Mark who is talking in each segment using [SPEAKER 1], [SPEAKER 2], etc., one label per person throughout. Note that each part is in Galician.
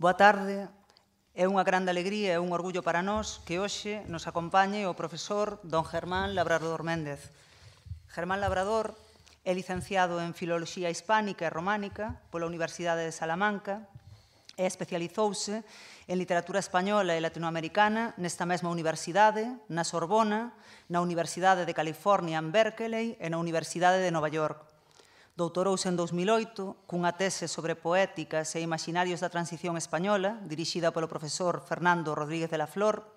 [SPEAKER 1] Boa tarde. É unha grande alegría e un orgullo para nós que hoxe nos acompañe o profesor don Germán Labrador Méndez. Germán Labrador é licenciado en Filoloxía Hispánica e Románica pola Universidade de Salamanca e especializouse en literatura española e latinoamericana nesta mesma universidade, na Sorbona, na Universidade de California en Berkeley e na Universidade de Nova York. Doutorouse en 2008 cunha tese sobre poéticas e imaginarios da transición española, dirixida polo profesor Fernando Rodríguez de la Flor.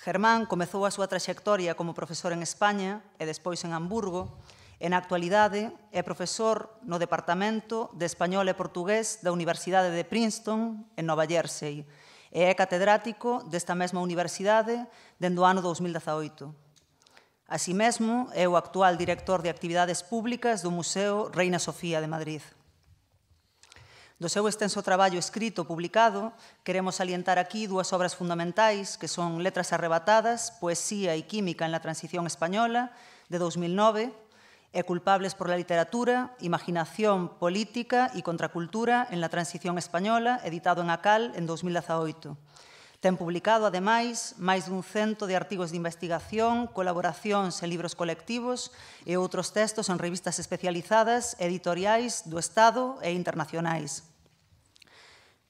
[SPEAKER 1] Germán comezou a súa traxectoria como profesor en España e despois en Hamburgo, e na actualidade é profesor no Departamento de Español e Portugués da Universidade de Princeton, en Nova Jersey, e é catedrático desta mesma universidade dende o ano 2018. Así mesmo, é o actual director de actividades públicas do Museo Reina Sofía de Madrid. Do seu extenso traballo escrito publicado, queremos salientar aquí dúas obras fundamentais que son Letras arrebatadas, Poesía e Química en la Transición Española, de 2009, e culpables por la literatura, imaginación política e contracultura en la transición española, editado en ACAL en 2018. Ten publicado, ademais, máis dun cento de artigos de investigación, colaboracións e libros colectivos e outros textos en revistas especializadas, editoriais do Estado e internacionais.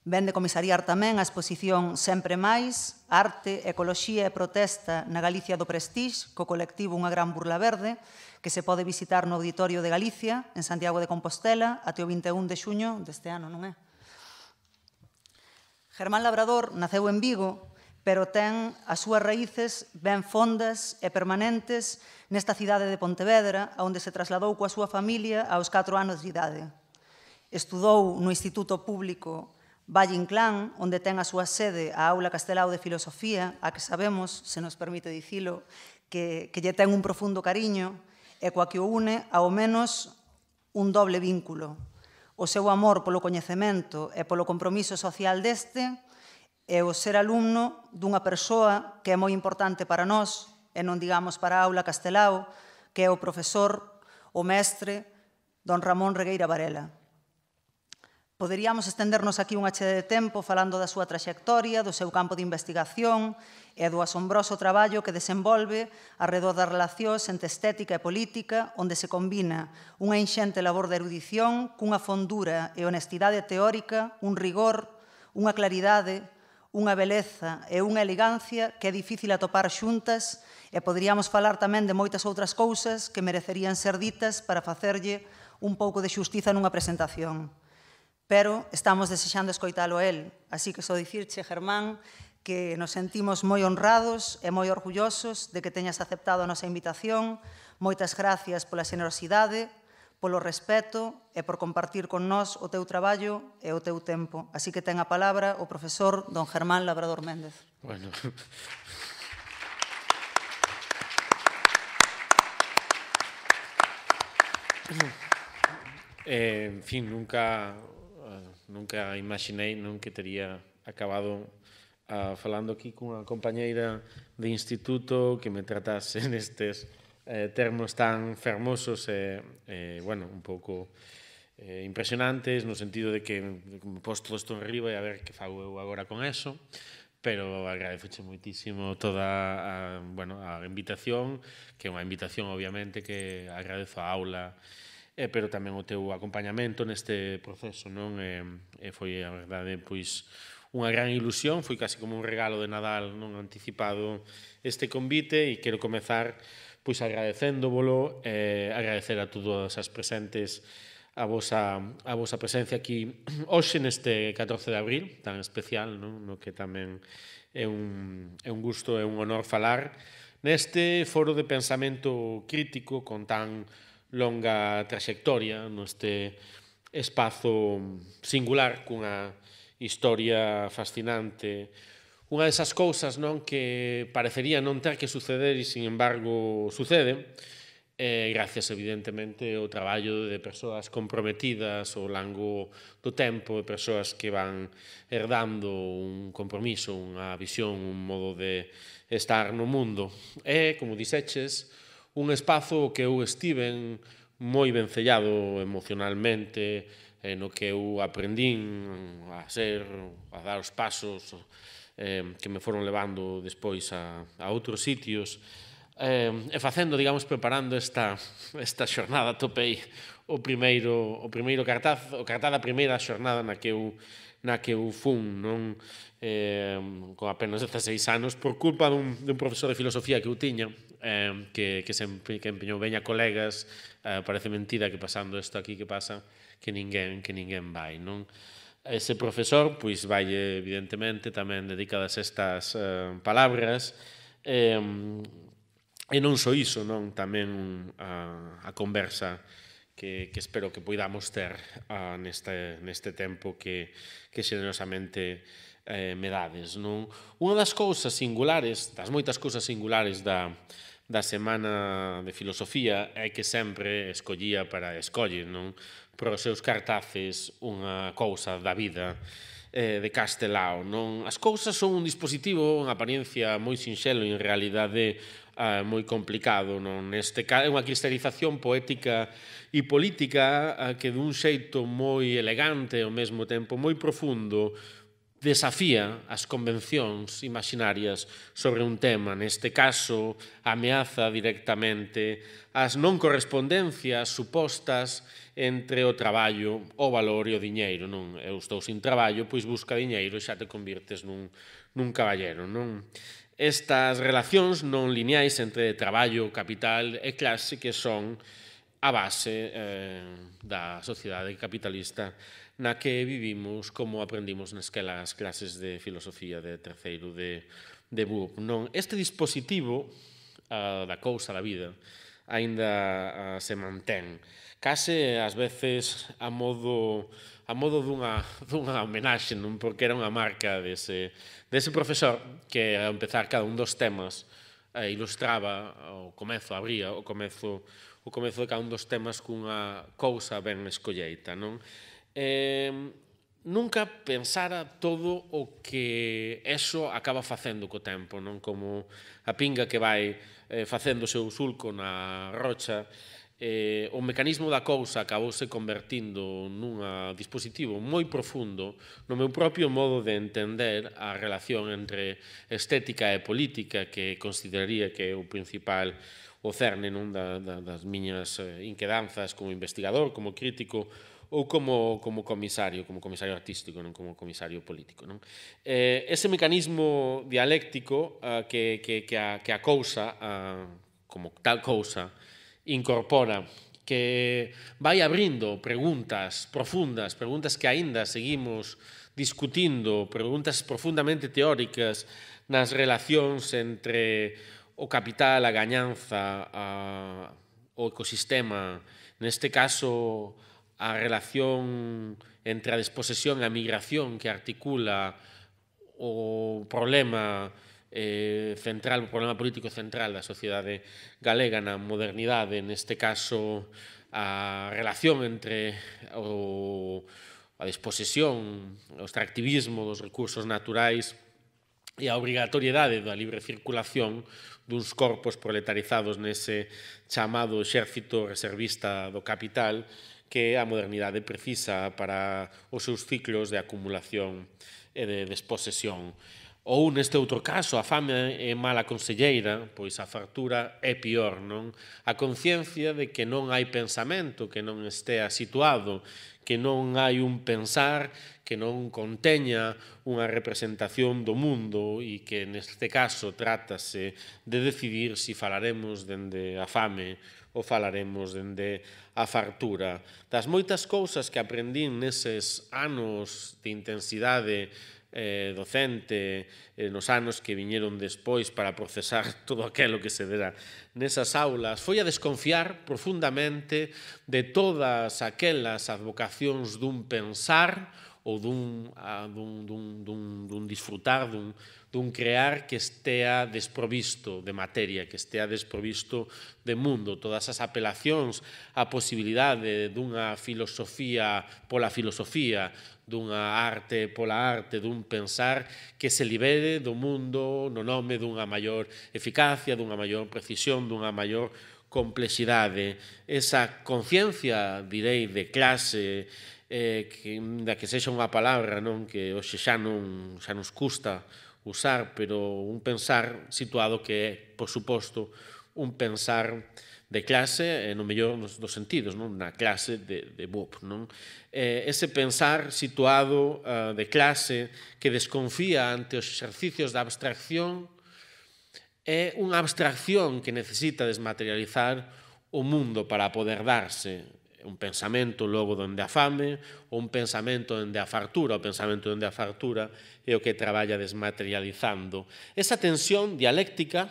[SPEAKER 1] Vende comisariar tamén a exposición Sempre Máis, Arte, Ecoloxía e Protesta na Galicia do Prestige, co colectivo Unha Gran Burla Verde, que se pode visitar no Auditorio de Galicia, en Santiago de Compostela, até o 21 de xuño deste ano, non é? Germán Labrador naceu en Vigo, pero ten as súas raíces ben fondas e permanentes nesta cidade de Pontevedra, onde se trasladou coa súa familia aos 4 anos de idade. Estudou no Instituto Público Valle Inclán, onde ten a súa sede a Aula Castelao de Filosofía, a que sabemos, se nos permite dicilo, que, que lle ten un profundo cariño e coa que o une ao menos un doble vínculo, o seu amor polo coñecemento e polo compromiso social deste e o ser alumno dunha persoa que é moi importante para nós, e non digamos para a aula Castelao, que é o profesor, o mestre, don Ramón Regueira Varela. Poderíamos estendernos aquí unha chea de tempo falando da súa traxectoria, do seu campo de investigación e do asombroso traballo que desenvolve arredor das relacións entre estética e política, onde se combina unha enxente labor de erudición cunha fondura e honestidade teórica, un rigor, unha claridade, unha beleza e unha elegancia que é difícil atopar xuntas e poderíamos falar tamén de moitas outras cousas que merecerían ser ditas para facerlle un pouco de xustiza nunha presentación pero estamos desexando escoitalo a él. Así que só dicirche, Germán, que nos sentimos moi honrados e moi orgullosos de que teñas aceptado a nosa invitación. Moitas gracias pola generosidade, polo respeto e por compartir con nós o teu traballo e o teu tempo. Así que ten a palabra o profesor don Germán Labrador Méndez.
[SPEAKER 2] Bueno,
[SPEAKER 3] Eh, en fin, nunca Ah, nunca imaginei non que teria acabado ah, falando aquí cunha compañeira de instituto que me tratase nestes eh, termos tan fermosos e, eh, eh, bueno, un pouco eh, impresionantes no sentido de que me posto isto en riba e a ver que fago eu agora con eso pero agradezoche moitísimo toda a, bueno, a invitación, que é unha invitación obviamente que agradezo a aula eh, pero tamén o teu acompañamento neste proceso, non? Eh, eh, foi, a verdade, pois unha gran ilusión, foi casi como un regalo de Nadal non anticipado este convite e quero comezar pois agradecéndovolo, eh, agradecer a todas as presentes a vosa, a vosa presencia aquí hoxe neste 14 de abril tan especial, non? no que tamén é un, é un gusto, é un honor falar neste foro de pensamento crítico con tan longa traxectoria neste espazo singular cunha historia fascinante. Unha desas cousas non que parecería non ter que suceder e, sin embargo, sucede, eh, gracias, evidentemente, ao traballo de persoas comprometidas ao longo do tempo, de persoas que van herdando un compromiso, unha visión, un modo de estar no mundo. E, como diseches, un espazo que eu estiven moi vencellado emocionalmente, eh, no que eu aprendín a ser, a dar os pasos eh, que me foron levando despois a, a outros sitios, eh, e facendo, digamos, preparando esta, esta xornada topei o primeiro o primeiro cartaz, o cartaz da primeira xornada na que eu na que eu fun, non eh, con apenas 16 anos, por culpa dun, dun profesor de filosofía que eu tiña, eh, que, que se, que empeñou veña colegas, eh, parece mentira que pasando isto aquí que pasa, que ninguén, que ninguén vai, non? Ese profesor, pois, vai, evidentemente, tamén dedicadas estas eh, palabras, eh, e non só iso, non? Tamén a, a conversa que, que espero que poidamos ter a, neste, neste tempo que, que xenerosamente eh, me dades. Non? Unha das cousas singulares, das moitas cousas singulares da, da semana de filosofía é que sempre escollía para escoller, non? Para os seus cartaces unha cousa da vida eh, de Castelao, non? As cousas son un dispositivo, unha apariencia moi sinxelo e en realidade eh, moi complicado, non? Neste caso é unha cristalización poética e política eh, que dun xeito moi elegante ao mesmo tempo moi profundo desafía as convencións imaginarias sobre un tema, neste caso, ameaza directamente as non correspondencias supostas entre o traballo, o valor e o diñeiro, non? Eu estou sin traballo, pois busca diñeiro e xa te convirtes nun, nun caballero, non? Estas relacións non lineais entre traballo, capital e clase que son a base eh, da sociedade capitalista na que vivimos como aprendimos na que las clases de filosofía de terceiro de, de BUP. Non? Este dispositivo uh, da cousa da vida aínda uh, se mantén. Case ás veces a modo a modo dunha, dunha homenaxe, non? porque era unha marca dese, dese profesor que a empezar cada un dos temas eh, ilustraba o comezo, abría o comezo o comezo de cada un dos temas cunha cousa ben escolleita, non? eh, nunca pensara todo o que eso acaba facendo co tempo, non como a pinga que vai eh, facendo o seu sulco na rocha, eh, o mecanismo da cousa acabouse convertindo nunha dispositivo moi profundo no meu propio modo de entender a relación entre estética e política que consideraría que é o principal o cerne non da, da, das miñas eh, inquedanzas como investigador, como crítico, ou como, como comisario, como comisario artístico, non como comisario político. Non? Eh, ese mecanismo dialéctico eh, que, que, que, a, que a cousa, eh, ah, como tal cousa, incorpora que vai abrindo preguntas profundas, preguntas que aínda seguimos discutindo, preguntas profundamente teóricas nas relacións entre o capital, a gañanza, a, o ecosistema, neste caso a relación entre a desposesión e a migración que articula o problema eh, central, o problema político central da sociedade galega na modernidade, neste caso a relación entre o, a desposesión, o extractivismo dos recursos naturais e a obrigatoriedade da libre circulación duns corpos proletarizados nese chamado exército reservista do capital, que a modernidade precisa para os seus ciclos de acumulación e de desposesión. Ou neste outro caso, a fame é mala conselleira, pois a fartura é pior, non? A conciencia de que non hai pensamento, que non estea situado, que non hai un pensar que non conteña unha representación do mundo e que neste caso trátase de decidir se si falaremos dende a fame o falaremos dende a fartura. Das moitas cousas que aprendín neses anos de intensidade eh, docente eh, nos anos que viñeron despois para procesar todo aquilo que se dera nesas aulas, foi a desconfiar profundamente de todas aquelas advocacións dun pensar ou dun, a, dun, dun, dun, dun disfrutar, dun, dun crear que estea desprovisto de materia, que estea desprovisto de mundo. Todas as apelacións á posibilidade dunha filosofía pola filosofía, dunha arte pola arte, dun pensar que se libere do mundo no nome dunha maior eficacia, dunha maior precisión, dunha maior complexidade, esa conciencia, direi, de clase, eh, que, da que sexa unha palabra non que hoxe xa non, xa nos custa usar, pero un pensar situado que é, por suposto, un pensar de clase, eh, no mellor dos, dos sentidos, non? na clase de, de Bob. Non? Eh, ese pensar situado eh, de clase que desconfía ante os exercicios da abstracción é unha abstracción que necesita desmaterializar o mundo para poder darse un pensamento logo donde a fame, ou un pensamento onde a fartura, o pensamento onde a fartura é o que traballa desmaterializando. Esa tensión dialéctica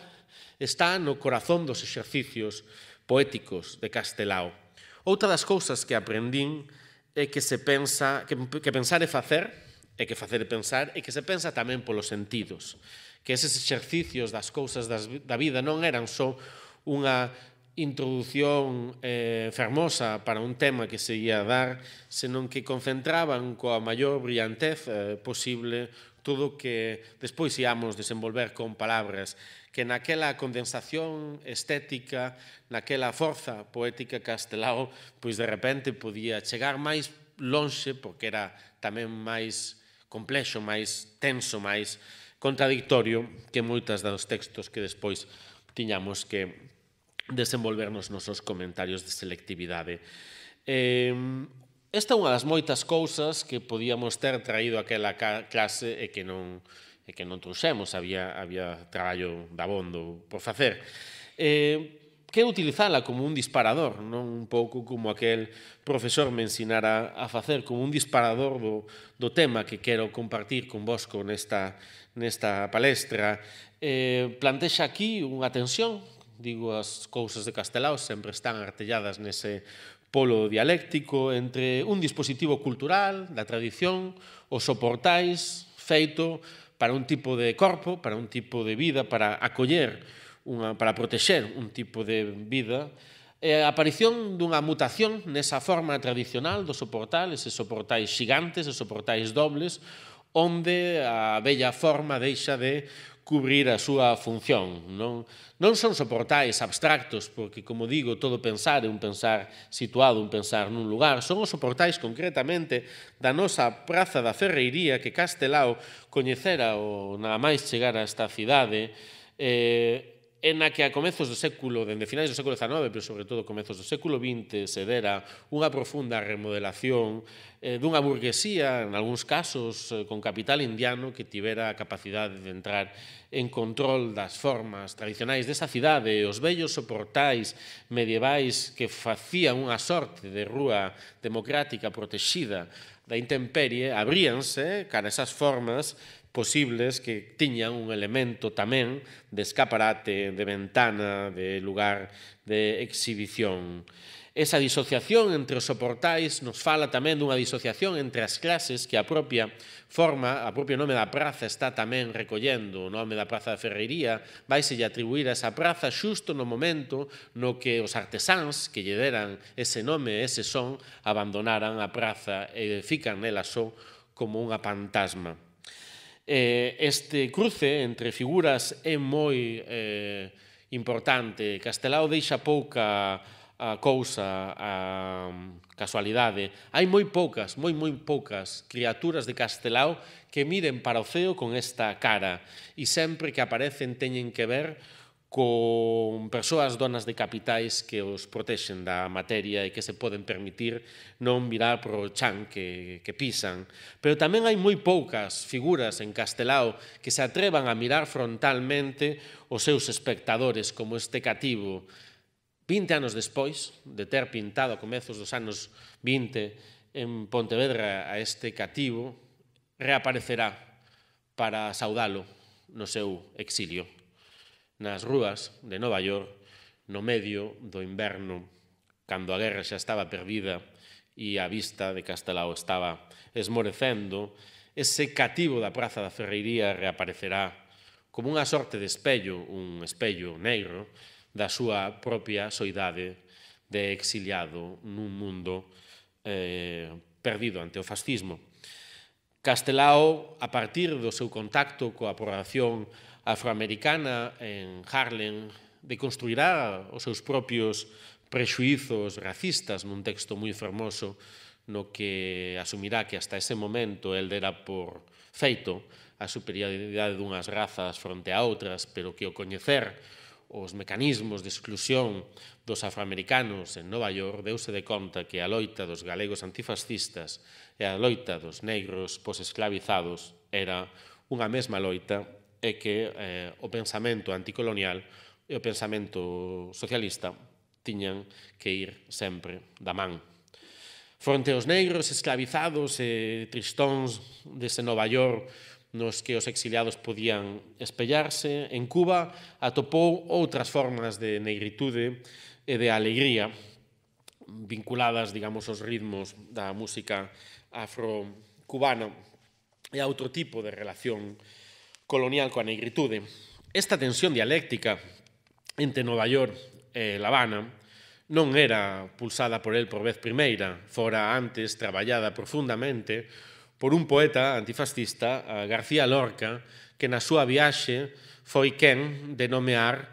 [SPEAKER 3] está no corazón dos exercicios poéticos de Castelao. Outra das cousas que aprendín é que se pensa que, que pensar é facer, é que facer é pensar, e que se pensa tamén polos sentidos. Que eses exercicios das cousas das, da vida non eran só unha introdución eh, fermosa para un tema que se ia dar, senón que concentraban coa maior brillantez eh, posible todo que despois íamos desenvolver con palabras, que naquela condensación estética, naquela forza poética castelao, pois de repente podía chegar máis lonxe, porque era tamén máis complexo, máis tenso, máis contradictorio que moitas dos textos que despois tiñamos que desenvolver nos nosos comentarios de selectividade. Eh, esta é unha das moitas cousas que podíamos ter traído aquela clase e que non e que non trouxemos, había, había traballo dabondo por facer. Eh, que é utilizala como un disparador, non un pouco como aquel profesor me ensinara a facer, como un disparador do, do tema que quero compartir con con nesta, nesta palestra. Eh, plantexa aquí unha tensión digo as cousas de Castelao sempre están artelladas nese polo dialéctico entre un dispositivo cultural da tradición, os soportais feito para un tipo de corpo, para un tipo de vida, para acoller, unha, para protexer un tipo de vida, e a aparición dunha mutación nesa forma tradicional dos soportais, eses soportais xigantes, esos soportais dobles, onde a bella forma deixa de cubrir a súa función. Non, non son soportais abstractos, porque, como digo, todo pensar é un pensar situado, un pensar nun lugar. Son os soportais, concretamente, da nosa Praza da Ferreiría, que Castelao coñecera ou nada máis chegar a esta cidade, eh, en a que a comezos do século, dende finais do século XIX, pero sobre todo comezos do século XX, se dera unha profunda remodelación eh, dunha burguesía, en algúns casos, eh, con capital indiano que tivera a capacidade de entrar en control das formas tradicionais desa cidade, os vellos soportais medievais que facían unha sorte de rúa democrática protexida da intemperie, abríanse cara esas formas posibles que tiñan un elemento tamén de escaparate, de ventana, de lugar de exhibición. Esa disociación entre os soportais nos fala tamén dunha disociación entre as clases que a propia forma, a propio nome da praza está tamén recollendo o nome da praza da Ferreiría, vaise atribuir a esa praza xusto no momento no que os artesáns que lle deran ese nome ese son abandonaran a praza e fican nela só como unha pantasma. Eh, este cruce entre figuras é moi eh, importante. Castelao deixa pouca a cousa, a mm, casualidade. Hai moi poucas, moi moi poucas criaturas de Castelao que miren para o ceo con esta cara e sempre que aparecen teñen que ver con persoas donas de capitais que os protexen da materia e que se poden permitir non mirar pro chan que, que pisan. Pero tamén hai moi poucas figuras en Castelao que se atrevan a mirar frontalmente os seus espectadores como este cativo 20 anos despois de ter pintado a comezos dos anos 20 en Pontevedra a este cativo, reaparecerá para saudalo no seu exilio nas rúas de Nova York no medio do inverno, cando a guerra xa estaba perdida e a vista de Castelao estaba esmorecendo, ese cativo da Praza da Ferreiría reaparecerá como unha sorte de espello, un espello negro, da súa propia soidade de exiliado nun mundo eh, perdido ante o fascismo. Castelao, a partir do seu contacto coa población afroamericana en Harlem deconstruirá os seus propios prexuizos racistas nun texto moi fermoso no que asumirá que hasta ese momento el dera por feito a superioridade dunhas razas fronte a outras, pero que o coñecer os mecanismos de exclusión dos afroamericanos en Nova York deuse de conta que a loita dos galegos antifascistas e a loita dos negros posesclavizados era unha mesma loita é que eh, o pensamento anticolonial e o pensamento socialista tiñan que ir sempre da man. Fronte aos negros esclavizados e tristóns dese Nova York nos que os exiliados podían espellarse, en Cuba atopou outras formas de negritude e de alegría vinculadas, digamos, aos ritmos da música afrocubana e a outro tipo de relación colonial coa negritude. Esta tensión dialéctica entre Nova York e La Habana non era pulsada por el por vez primeira, fora antes traballada profundamente por un poeta antifascista, eh, García Lorca, que na súa viaxe foi quen de nomear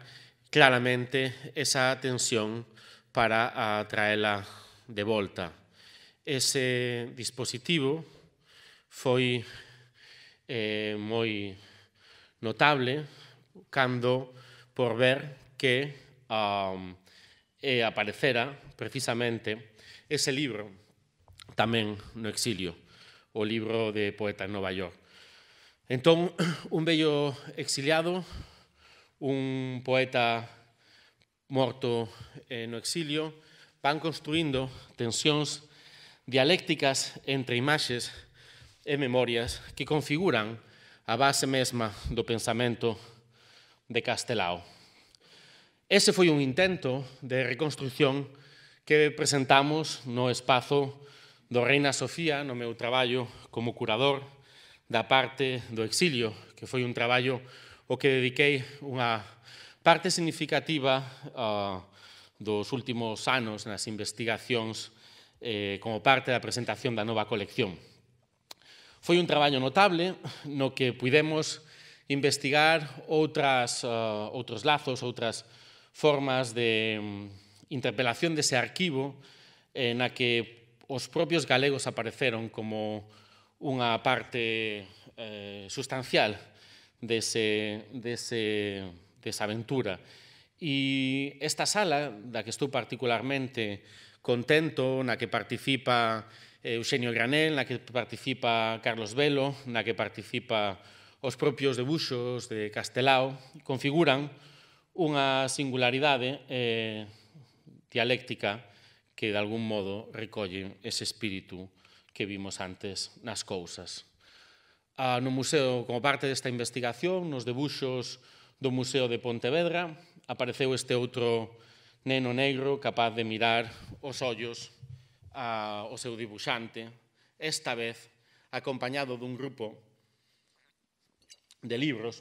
[SPEAKER 3] claramente esa tensión para traela de volta. Ese dispositivo foi eh, moi notable cando por ver que um, e eh, aparecera precisamente ese libro tamén no exilio, o libro de Poeta en Nova York. Entón, un bello exiliado, un poeta morto eh, no exilio, van construindo tensións dialécticas entre imaxes e memorias que configuran a base mesma do pensamento de Castelao. Ese foi un intento de reconstrucción que presentamos no espazo do Reina Sofía no meu traballo como curador da parte do exilio, que foi un traballo o que dediquei unha parte significativa uh, dos últimos anos nas investigacións eh, como parte da presentación da nova colección. Foi un traballo notable no que puidemos investigar outras, uh, outros lazos, outras formas de um, interpelación dese arquivo eh, na que os propios galegos apareceron como unha parte eh, sustancial dese, dese, desa aventura. E esta sala, da que estou particularmente contento, na que participa Eh, Eusenio Granel, na que participa Carlos Velo, na que participa os propios debuxos de Castelao, configuran unha singularidade eh, dialéctica que, de algún modo, recolle ese espírito que vimos antes nas cousas. Ah, no museo, como parte desta investigación, nos debuxos do Museo de Pontevedra, apareceu este outro neno negro capaz de mirar os ollos a, o seu dibuxante, esta vez acompañado dun grupo de libros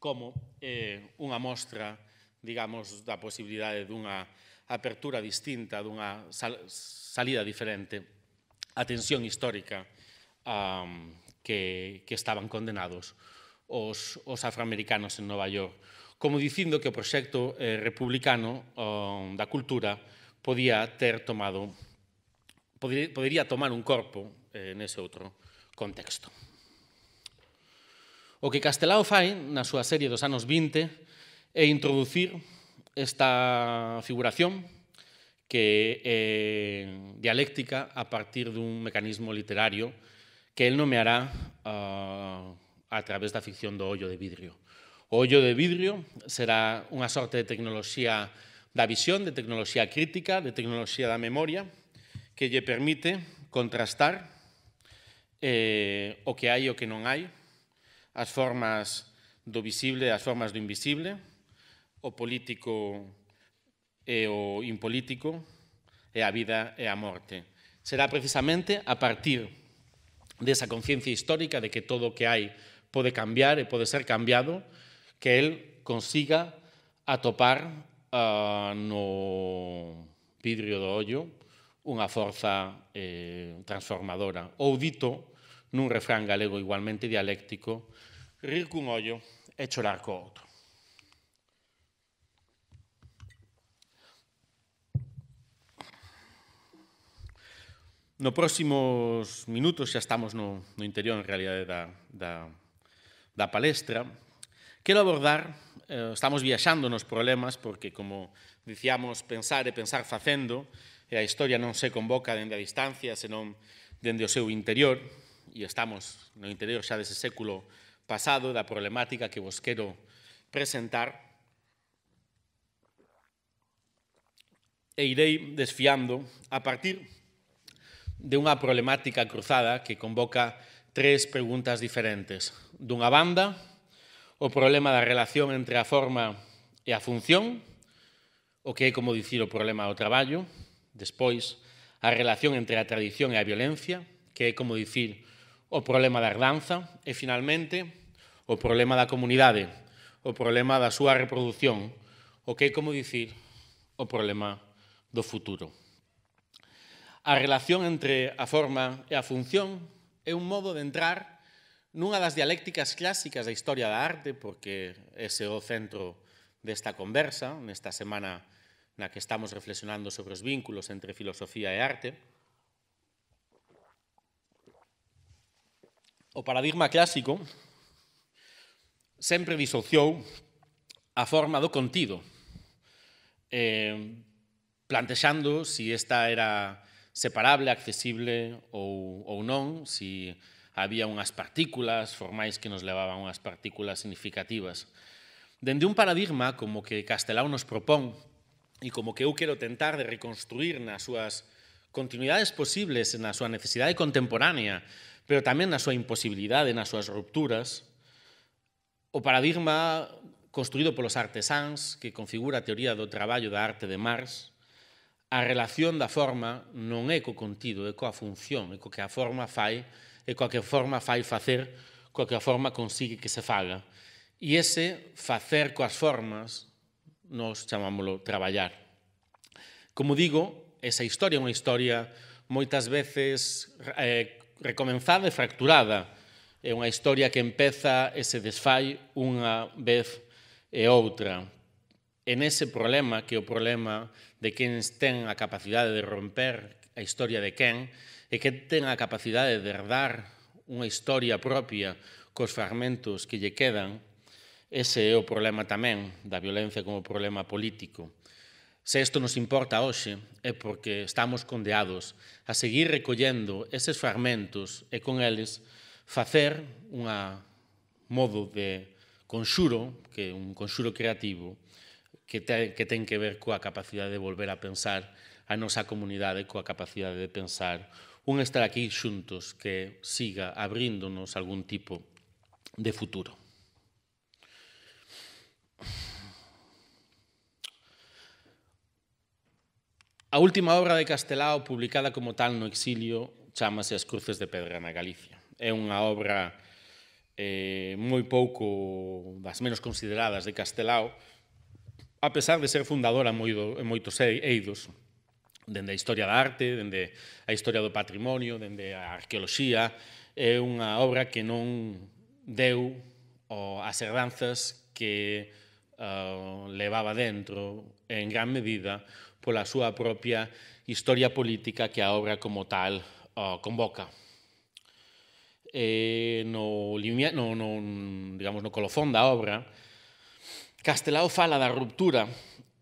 [SPEAKER 3] como eh, unha mostra, digamos, da posibilidade dunha apertura distinta, dunha sal, salida diferente a tensión histórica um, que, que estaban condenados os, os afroamericanos en Nova York, como dicindo que o proxecto eh, republicano um, da cultura podía ter tomado podería tomar un corpo eh, nese outro contexto. O que Castelao fai na súa serie dos anos 20 é introducir esta figuración que é dialéctica a partir dun mecanismo literario que el nomeará uh, a través da ficción do ollo de vidrio. O ollo de vidrio será unha sorte de tecnoloxía da visión, de tecnoloxía crítica, de tecnoloxía da memoria, que lle permite contrastar eh, o que hai e o que non hai, as formas do visible e as formas do invisible, o político e o impolítico, e a vida e a morte. Será precisamente a partir desa conciencia histórica de que todo o que hai pode cambiar e pode ser cambiado, que el consiga atopar uh, no vidrio do ollo unha forza eh, transformadora. Ou dito, nun refrán galego igualmente dialéctico, rir cun ollo e chorar co outro. No próximos minutos, xa estamos no, no interior, en realidade, da, da, da palestra, quero abordar, eh, estamos viaxando nos problemas, porque, como dicíamos, pensar e pensar facendo, e a historia non se convoca dende a distancia, senón dende o seu interior, e estamos no interior xa dese século pasado da problemática que vos quero presentar, e irei desfiando a partir de unha problemática cruzada que convoca tres preguntas diferentes. Dunha banda, o problema da relación entre a forma e a función, o que é como dicir o problema do traballo, Despois, a relación entre a tradición e a violencia, que é como dicir o problema da herdanza, e finalmente o problema da comunidade, o problema da súa reproducción, o que é como dicir o problema do futuro. A relación entre a forma e a función é un modo de entrar nunha das dialécticas clásicas da historia da arte, porque ese é o centro desta conversa, nesta semana na que estamos reflexionando sobre os vínculos entre filosofía e arte. O paradigma clásico sempre disociou a forma do contido, eh, plantexando si esta era separable, accesible ou, ou non, si había unhas partículas formais que nos levaban unhas partículas significativas. Dende un paradigma como que Castelao nos propón e como que eu quero tentar de reconstruir nas súas continuidades posibles na súa necesidade contemporánea, pero tamén na súa imposibilidade, nas súas rupturas, o paradigma construído polos artesáns que configura a teoría do traballo da arte de Marx, a relación da forma non é co contido, é coa función, é co que a forma fai, é coa que a forma fai facer, coa que a forma consigue que se faga. E ese facer coas formas nos chamámoslo traballar. Como digo, esa historia é unha historia moitas veces eh, recomenzada e fracturada. É unha historia que empeza e se desfai unha vez e outra. En ese problema, que é o problema de quen ten a capacidade de romper a historia de quen, e que ten a capacidade de herdar unha historia propia cos fragmentos que lle quedan, Ese é o problema tamén da violencia como problema político. Se isto nos importa hoxe é porque estamos condeados a seguir recollendo eses fragmentos e con eles facer unha modo de conxuro, que un conxuro creativo, que, te, que ten que ver coa capacidade de volver a pensar a nosa comunidade, coa capacidade de pensar un estar aquí xuntos que siga abríndonos algún tipo de futuro. A última obra de Castelao publicada como tal no exilio chamase As cruces de pedra na Galicia. É unha obra eh, moi pouco das menos consideradas de Castelao, a pesar de ser fundadora moi do, en moitos eidos, dende a historia da arte, dende a historia do patrimonio, dende a arqueoloxía, é unha obra que non deu as herdanzas que Eh, levaba dentro, en gran medida, pola súa propia historia política que a obra como tal uh, convoca. Eh, no, no, no, digamos, no colofón da obra, Castelao fala da ruptura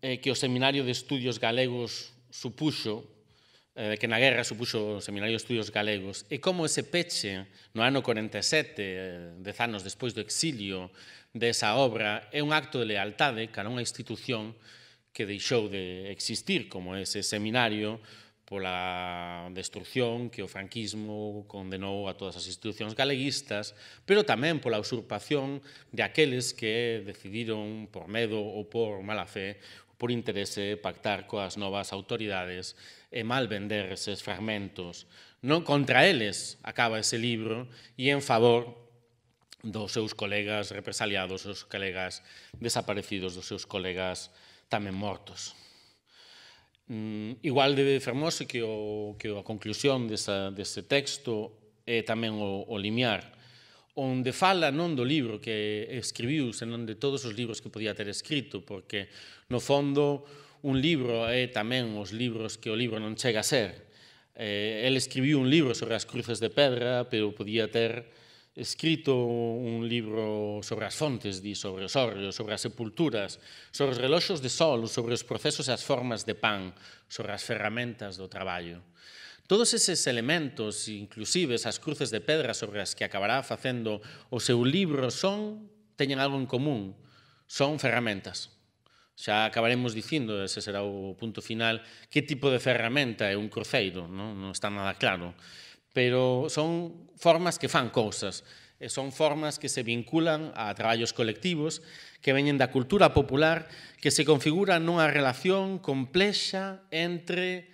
[SPEAKER 3] eh, que o Seminario de Estudios Galegos supuxo eh, que na guerra supuxo o Seminario de Estudios Galegos, e como ese peche no ano 47, eh, dez anos despois do exilio desa obra é un acto de lealtade cara a unha institución que deixou de existir, como ese seminario pola destrucción que o franquismo condenou a todas as institucións galeguistas, pero tamén pola usurpación de aqueles que decidiron por medo ou por mala fe por interese pactar coas novas autoridades e mal vender eses fragmentos. Non contra eles acaba ese libro e en favor dos seus colegas represaliados, dos seus colegas desaparecidos, dos seus colegas tamén mortos. Mm, igual de fermoso que, o, que a conclusión desa, dese texto é tamén o, o limiar, onde fala non do libro que escribiu, senón de todos os libros que podía ter escrito, porque, no fondo, un libro é tamén os libros que o libro non chega a ser. Eh, el escribiu un libro sobre as cruces de pedra, pero podía ter escrito un libro sobre as fontes, di, sobre os orrios, sobre as sepulturas, sobre os reloxos de sol, sobre os procesos e as formas de pan, sobre as ferramentas do traballo. Todos eses elementos, inclusive as cruces de pedra sobre as que acabará facendo o seu libro, son teñen algo en común, son ferramentas. Xa acabaremos dicindo, ese será o punto final, que tipo de ferramenta é un cruceiro, non, non está nada claro pero son formas que fan cousas, e eh, son formas que se vinculan a traballos colectivos que veñen da cultura popular que se configura nunha relación complexa entre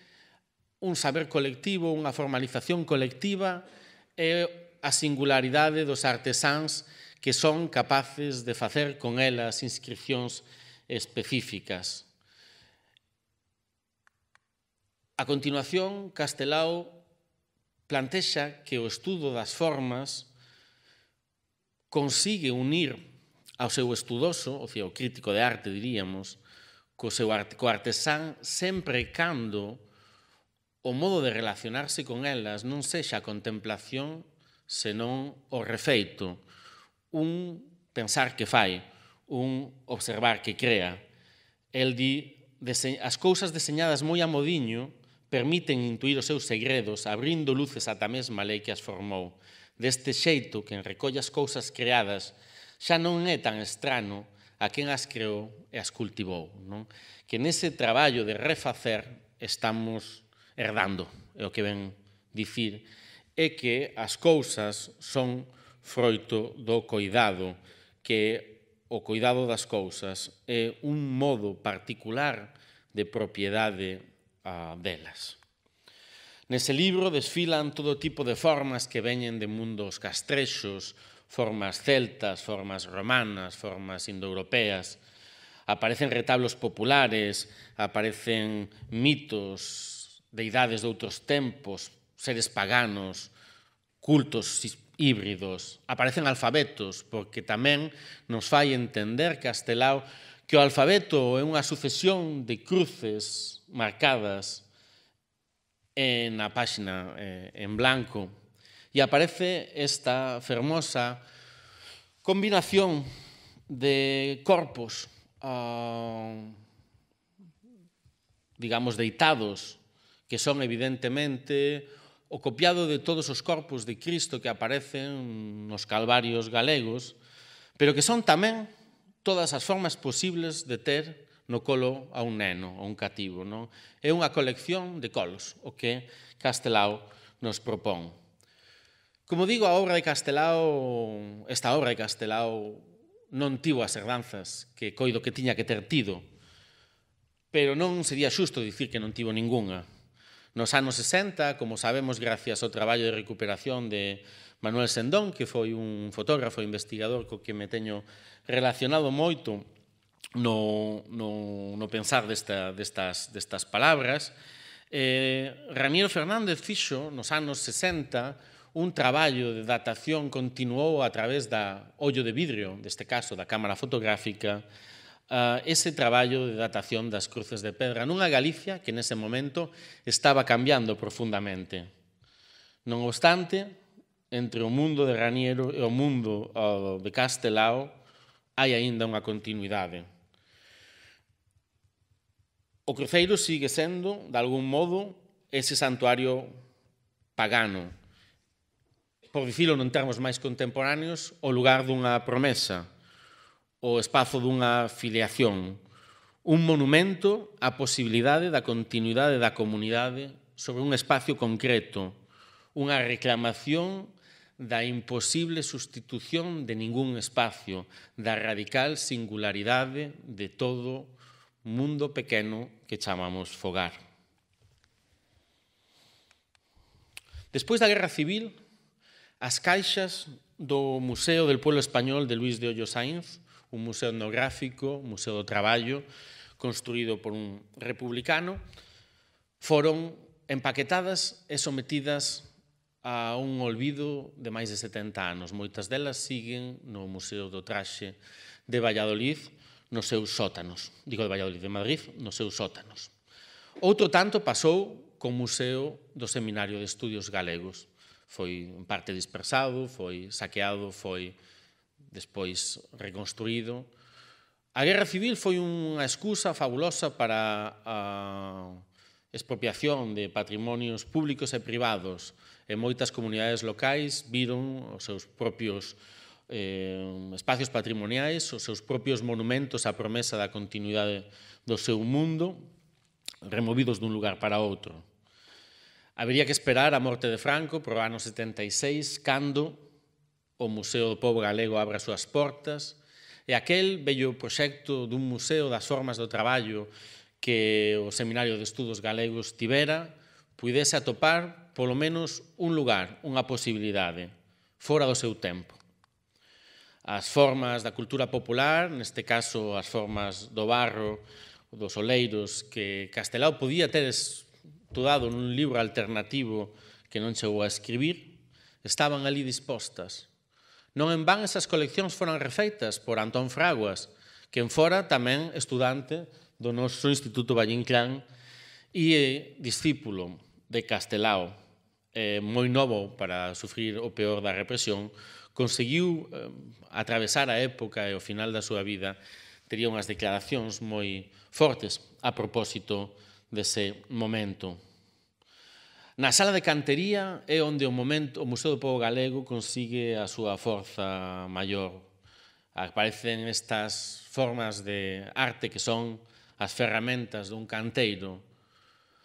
[SPEAKER 3] un saber colectivo, unha formalización colectiva e a singularidade dos artesáns que son capaces de facer con elas inscripcións específicas. A continuación, Castelao plantexa que o estudo das formas consigue unir ao seu estudoso, ou seja, o crítico de arte, diríamos, co seu arte, co artesán, sempre cando o modo de relacionarse con elas non sexa a contemplación, senón o refeito, un pensar que fai, un observar que crea. El di as cousas deseñadas moi a modiño permiten intuir os seus segredos abrindo luces ata mesma lei que as formou. Deste xeito, quen recolle as cousas creadas xa non é tan estrano a quen as creou e as cultivou. Non? Que nese traballo de refacer estamos herdando, é o que ven dicir, é que as cousas son froito do coidado, que o coidado das cousas é un modo particular de propiedade uh, delas. Nese libro desfilan todo tipo de formas que veñen de mundos castrexos, formas celtas, formas romanas, formas indoeuropeas. Aparecen retablos populares, aparecen mitos, deidades de outros tempos, seres paganos, cultos híbridos, aparecen alfabetos, porque tamén nos fai entender Castelao que o alfabeto é unha sucesión de cruces marcadas en a páxina eh, en blanco e aparece esta fermosa combinación de corpos uh, digamos deitados que son evidentemente o copiado de todos os corpos de Cristo que aparecen nos calvarios galegos, pero que son tamén todas as formas posibles de ter no colo a un neno, a un cativo. Non? É unha colección de colos, o que Castelao nos propón. Como digo, a obra de Castelao, esta obra de Castelao non tivo as herdanzas que coido que tiña que ter tido, pero non sería xusto dicir que non tivo ningunha, Nos anos 60, como sabemos gracias ao traballo de recuperación de Manuel Sendón, que foi un fotógrafo e investigador co que me teño relacionado moito no, no, no pensar desta, destas, destas palabras, eh, Ramiro Fernández fixo nos anos 60 un traballo de datación continuou a través da ollo de vidrio, deste caso da cámara fotográfica, Ah, ese traballo de datación das cruces de pedra nunha Galicia que nese momento estaba cambiando profundamente. Non obstante, entre o mundo de Raniero e o mundo ah, de Castelao hai aínda unha continuidade. O cruceiro sigue sendo, de algún modo, ese santuario pagano, por dicilo non termos máis contemporáneos, o lugar dunha promesa, o espazo dunha filiación, un monumento á posibilidade da continuidade da comunidade sobre un espacio concreto, unha reclamación da imposible sustitución de ningún espacio, da radical singularidade de todo mundo pequeno que chamamos fogar. Despois da Guerra Civil, as caixas do Museo del Pueblo Español de Luis de Hoyos Sainz un museo etnográfico, museo do traballo, construído por un republicano, foron empaquetadas e sometidas a un olvido de máis de 70 anos. Moitas delas siguen no Museo do Traxe de Valladolid nos seus sótanos. Digo de Valladolid, de Madrid, nos seus sótanos. Outro tanto pasou co Museo do Seminario de Estudios Galegos. Foi en parte dispersado, foi saqueado, foi despois reconstruído. A Guerra Civil foi unha excusa fabulosa para a expropiación de patrimonios públicos e privados e moitas comunidades locais viron os seus propios eh, espacios patrimoniais, os seus propios monumentos á promesa da continuidade do seu mundo removidos dun lugar para outro. Habería que esperar a morte de Franco pro ano 76, cando o Museo do Pobo Galego abra as súas portas, e aquel vello proxecto dun museo das formas do traballo que o Seminario de Estudos Galegos tibera, puidese atopar polo menos un lugar, unha posibilidade, fora do seu tempo. As formas da cultura popular, neste caso as formas do barro, dos oleiros, que Castelao podía ter estudado nun libro alternativo que non chegou a escribir, estaban ali dispostas Non en van esas coleccións foran refeitas por Antón Fraguas, quen fora tamén estudante do noso Instituto Ballín Clan e eh, discípulo de Castelao, eh, moi novo para sufrir o peor da represión, conseguiu eh, atravesar a época e o final da súa vida tería unhas declaracións moi fortes a propósito dese momento Na sala de cantería é onde o momento o Museo do Pobo Galego consigue a súa forza maior. Aparecen estas formas de arte que son as ferramentas dun canteiro.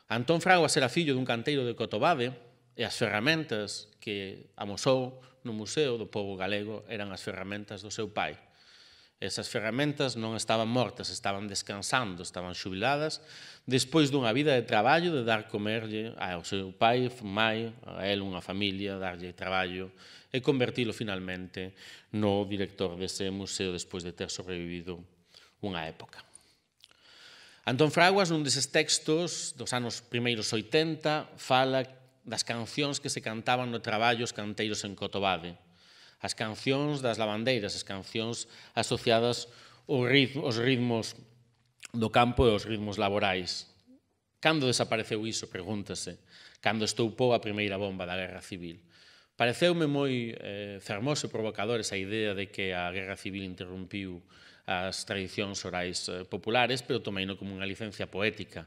[SPEAKER 3] Antón Fragua era fillo dun canteiro de Cotobade e as ferramentas que amosou no Museo do Pobo Galego eran as ferramentas do seu pai. Esas ferramentas non estaban mortas, estaban descansando, estaban xubiladas, despois dunha vida de traballo, de dar comerlle ao seu pai, mai, a él unha familia, darlle traballo e convertilo finalmente no director dese museo despois de ter sobrevivido unha época. Antón Fraguas, nun deses textos dos anos primeiros 80, fala das cancións que se cantaban no traballo os canteiros en Cotobade, as cancións das lavandeiras, as cancións asociadas ao ritmo, aos ritmos do campo e aos ritmos laborais. Cando desapareceu iso, pregúntase, cando estoupou a primeira bomba da Guerra Civil. Pareceume moi eh, fermoso e provocador esa idea de que a Guerra Civil interrompiu as tradicións orais eh, populares, pero tomeino como unha licencia poética.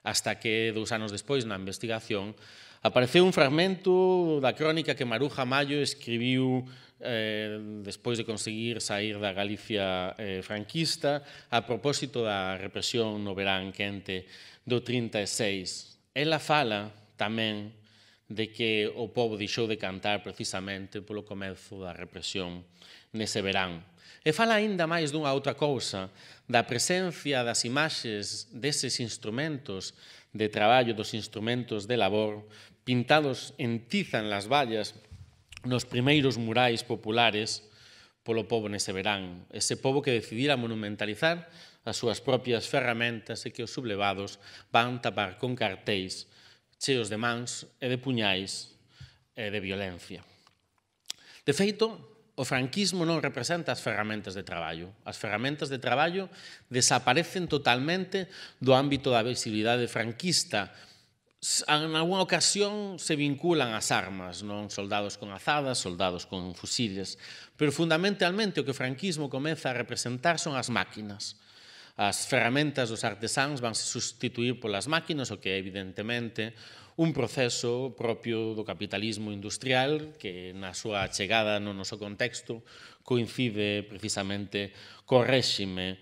[SPEAKER 3] Hasta que, dous anos despois, na investigación, Apareceu un fragmento da crónica que Maruja Mayo escribiu eh, despois de conseguir sair da Galicia eh, franquista a propósito da represión no verán quente do 36. Ela fala tamén de que o povo deixou de cantar precisamente polo comezo da represión nese verán. E fala aínda máis dunha outra cousa, da presencia das imaxes deses instrumentos de traballo, dos instrumentos de labor, pintados en tiza en las vallas nos primeiros murais populares polo pobo nese verán, ese pobo que decidira monumentalizar as súas propias ferramentas e que os sublevados van tapar con cartéis cheos de mans e de puñais e de violencia. De feito, o franquismo non representa as ferramentas de traballo. As ferramentas de traballo desaparecen totalmente do ámbito da visibilidade franquista en algunha ocasión se vinculan as armas, non soldados con azadas, soldados con fusiles, pero fundamentalmente o que o franquismo comeza a representar son as máquinas. As ferramentas dos artesáns vanse sustituir polas máquinas, o que é evidentemente un proceso propio do capitalismo industrial que na súa chegada no noso contexto coincide precisamente co réxime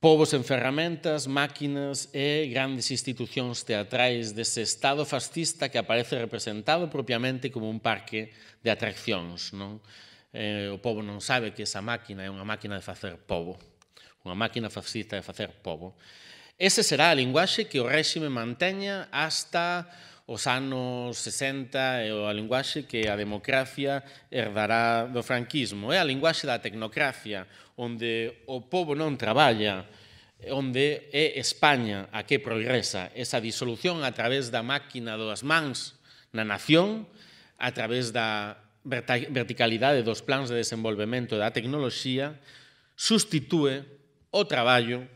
[SPEAKER 3] Povos en ferramentas, máquinas e grandes institucións teatrais dese estado fascista que aparece representado propiamente como un parque de atraccións. Non? Eh, o povo non sabe que esa máquina é unha máquina de facer povo, unha máquina fascista de facer povo. Ese será a linguaxe que o réxime manteña hasta os anos 60 é a linguaxe que a democracia herdará do franquismo. É a linguaxe da tecnocracia, onde o povo non traballa, onde é España a que progresa esa disolución a través da máquina das mans na nación, a través da verticalidade dos plans de desenvolvemento da tecnoloxía, sustitúe o traballo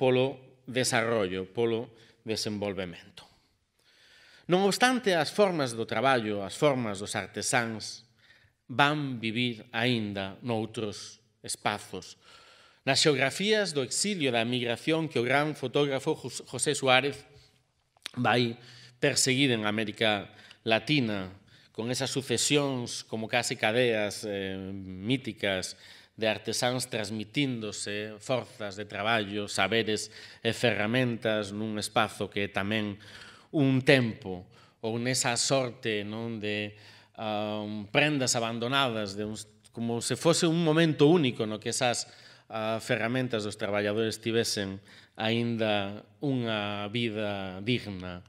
[SPEAKER 3] polo desarrollo, polo desenvolvemento. Non obstante, as formas do traballo, as formas dos artesáns, van vivir aínda noutros espazos. Nas xeografías do exilio da migración que o gran fotógrafo José Suárez vai perseguir en América Latina, con esas sucesións como case cadeas eh, míticas de artesáns transmitíndose forzas de traballo, saberes e ferramentas nun espazo que é tamén un tempo ou nesa sorte non de um, prendas abandonadas de uns como se fose un momento único no que esas uh, ferramentas dos traballadores tivesen aínda unha vida digna.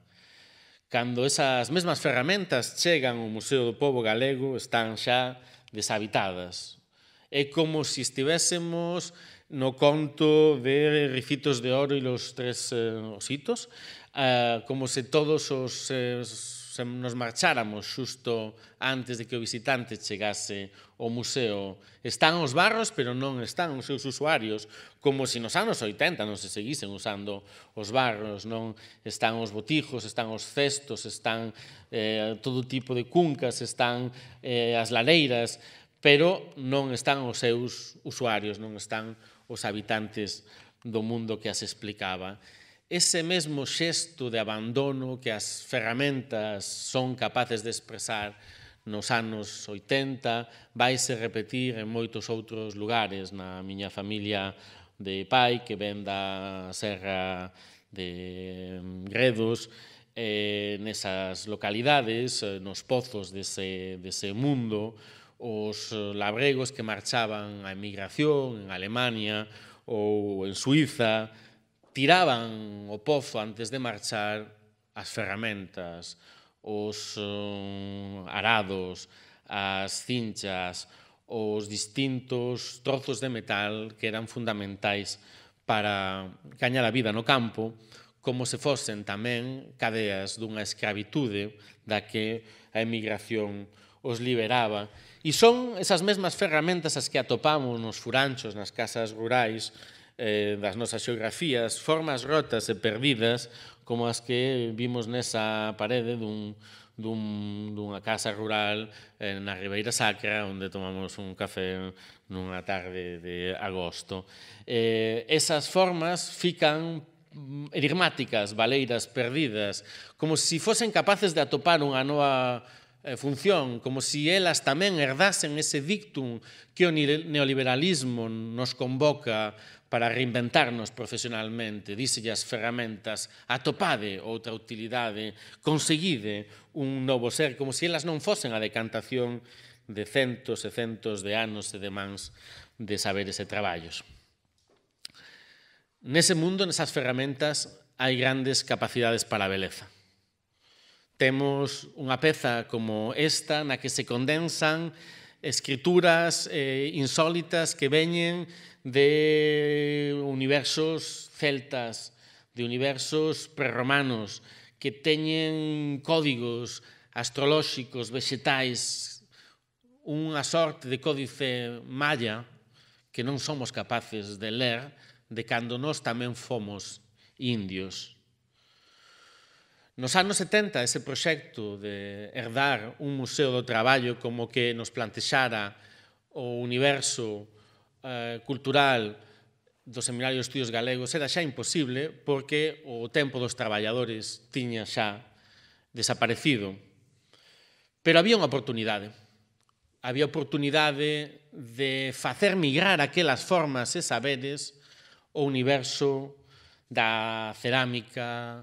[SPEAKER 3] Cando esas mesmas ferramentas chegan ao Museo do Pobo Galego, están xa deshabitadas. É como se estivésemos no conto de Ricitos de Oro e los tres eh, ositos, eh, como se todos os eh, se nos marcháramos xusto antes de que o visitante chegase ao museo. Están os barros, pero non están os seus usuarios, como se nos anos 80 non se seguisen usando os barros, non están os botijos, están os cestos, están eh, todo tipo de cuncas, están eh, as lareiras, pero non están os seus usuarios, non están os habitantes do mundo que as explicaba ese mesmo xesto de abandono que as ferramentas son capaces de expresar nos anos 80 vaise repetir en moitos outros lugares na miña familia de pai que ven da serra de Gredos eh, nesas localidades, eh, nos pozos dese, dese mundo, os labregos que marchaban á emigración en Alemania ou en Suiza, tiraban o pozo antes de marchar as ferramentas, os uh, arados, as cinchas, os distintos trozos de metal que eran fundamentais para gañar a vida no campo, como se fosen tamén cadeas dunha escravitude da que a emigración os liberaba. E son esas mesmas ferramentas as que atopamos nos furanchos, nas casas rurais, eh, das nosas xeografías, formas rotas e perdidas como as que vimos nesa parede dun, dun, dunha casa rural eh, na Ribeira Sacra onde tomamos un café nunha tarde de agosto. Eh, esas formas fican mm, enigmáticas, valeiras, perdidas, como se si fosen capaces de atopar unha nova eh, función, como si elas tamén herdasen ese dictum que o neoliberalismo nos convoca para reinventarnos profesionalmente, díselle as ferramentas, atopade outra utilidade, conseguide un novo ser, como se elas non fosen a decantación de centos e centos de anos e de mans de saberes e traballos. Nese mundo, nesas ferramentas, hai grandes capacidades para a beleza. Temos unha peza como esta na que se condensan escrituras eh, insólitas que veñen de universos celtas, de universos prerromanos, que teñen códigos astrolóxicos, vegetais, unha sorte de códice maya que non somos capaces de ler de cando nós tamén fomos indios. Nos anos 70, ese proxecto de herdar un museo do traballo como que nos plantexara o universo eh, cultural do Seminario de Estudios Galegos era xa imposible porque o tempo dos traballadores tiña xa desaparecido. Pero había unha oportunidade. Había oportunidade de facer migrar aquelas formas e saberes o universo da cerámica,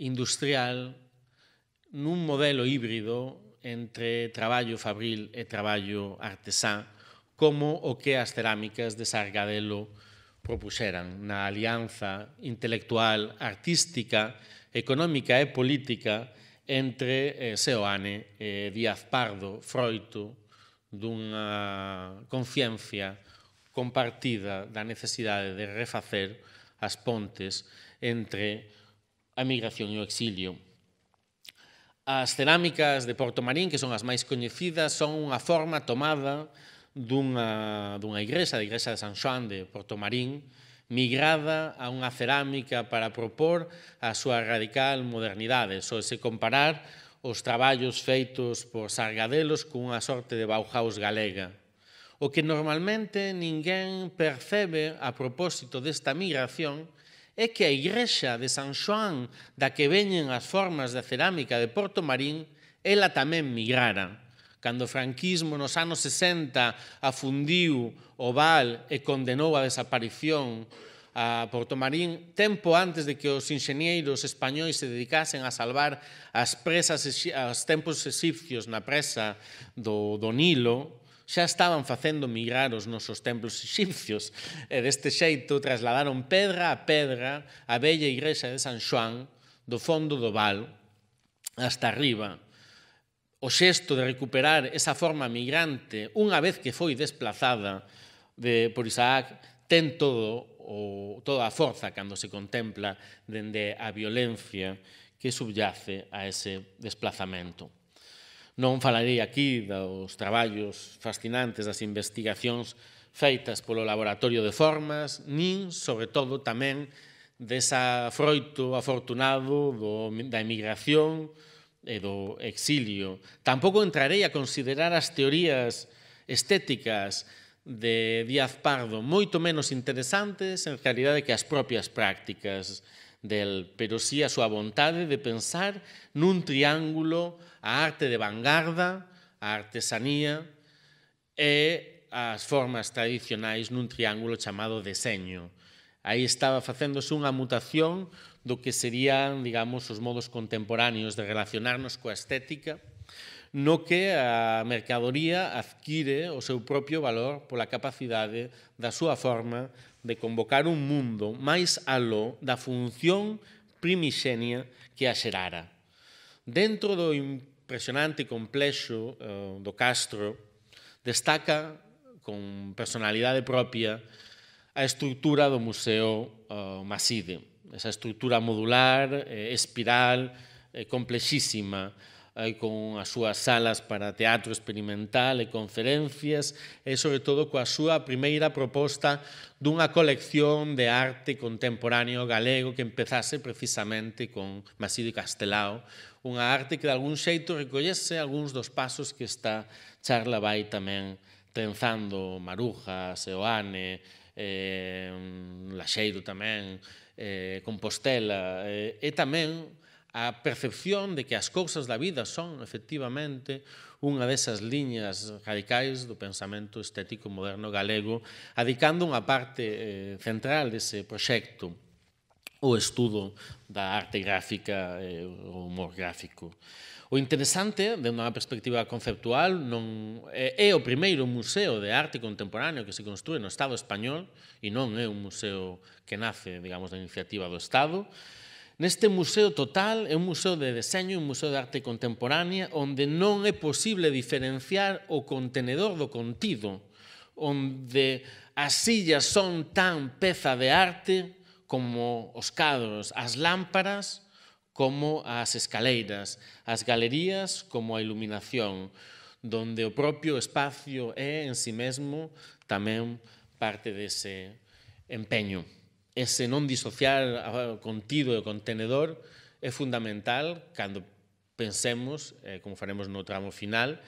[SPEAKER 3] industrial nun modelo híbrido entre traballo fabril e traballo artesán, como o que as cerámicas de Sargadelo propuxeran na alianza intelectual, artística, económica e política entre eh, Seoane e Díaz Pardo, froito dunha conciencia compartida da necesidade de refacer as pontes entre a migración e o exilio. As cerámicas de Porto Marín, que son as máis coñecidas, son unha forma tomada dunha, dunha igresa, da igresa de San Xoán de Porto Marín, migrada a unha cerámica para propor a súa radical modernidade. Só se comparar os traballos feitos por Sargadelos cunha sorte de Bauhaus galega. O que normalmente ninguén percebe a propósito desta migración é que a igrexa de San Xoán, da que veñen as formas da cerámica de Porto Marín, ela tamén migrara. Cando o franquismo nos anos 60 afundiu o val e condenou a desaparición a Porto Marín, tempo antes de que os inxenieros españois se dedicasen a salvar as presas, as tempos exipcios na presa do, do Nilo, xa estaban facendo migrar os nosos templos egipcios e deste xeito trasladaron pedra a pedra a bella igrexa de San Xoan do fondo do val hasta arriba o xesto de recuperar esa forma migrante unha vez que foi desplazada de, por Isaac ten todo o, toda a forza cando se contempla dende a violencia que subyace a ese desplazamento. Non falarei aquí dos traballos fascinantes das investigacións feitas polo Laboratorio de Formas, nin, sobre todo, tamén desa froito afortunado do, da emigración e do exilio. Tampouco entrarei a considerar as teorías estéticas de Díaz Pardo moito menos interesantes en realidade que as propias prácticas del, pero sí a súa vontade de pensar nun triángulo a arte de vanguarda, a artesanía e as formas tradicionais nun triángulo chamado deseño. Aí estaba facéndose unha mutación do que serían, digamos, os modos contemporáneos de relacionarnos coa estética, no que a mercadoría adquire o seu propio valor pola capacidade da súa forma de convocar un mundo máis aló da función primixenia que a xerara. Dentro do impresionante complexo eh, do Castro, destaca con personalidade propia a estrutura do Museo eh, Maside, esa estrutura modular, eh, espiral, eh, complexísima, hai con as súas salas para teatro experimental e conferencias e, sobre todo, coa súa primeira proposta dunha colección de arte contemporáneo galego que empezase precisamente con Masido Castelao, unha arte que de algún xeito recollese algúns dos pasos que esta charla vai tamén trenzando Maruja, Seoane, eh, Laxeiro tamén, eh, Compostela, eh, e tamén a percepción de que as cousas da vida son efectivamente unha desas liñas radicais do pensamento estético moderno galego, adicando unha parte eh, central dese proxecto o estudo da arte gráfica e eh, o humor gráfico. O interesante, de unha perspectiva conceptual, non é, é o primeiro museo de arte contemporáneo que se construe no Estado español e non é un museo que nace, digamos, da iniciativa do Estado, Neste museo total é un museo de deseño un museo de arte contemporánea onde non é posible diferenciar o contenedor do contido, onde as sillas son tan peza de arte como os cadros, as lámparas como as escaleiras, as galerías como a iluminación, donde o propio espacio é en sí mesmo tamén parte dese empeño ese non disociar ah, contido e o contenedor é fundamental cando pensemos, eh, como faremos no tramo final,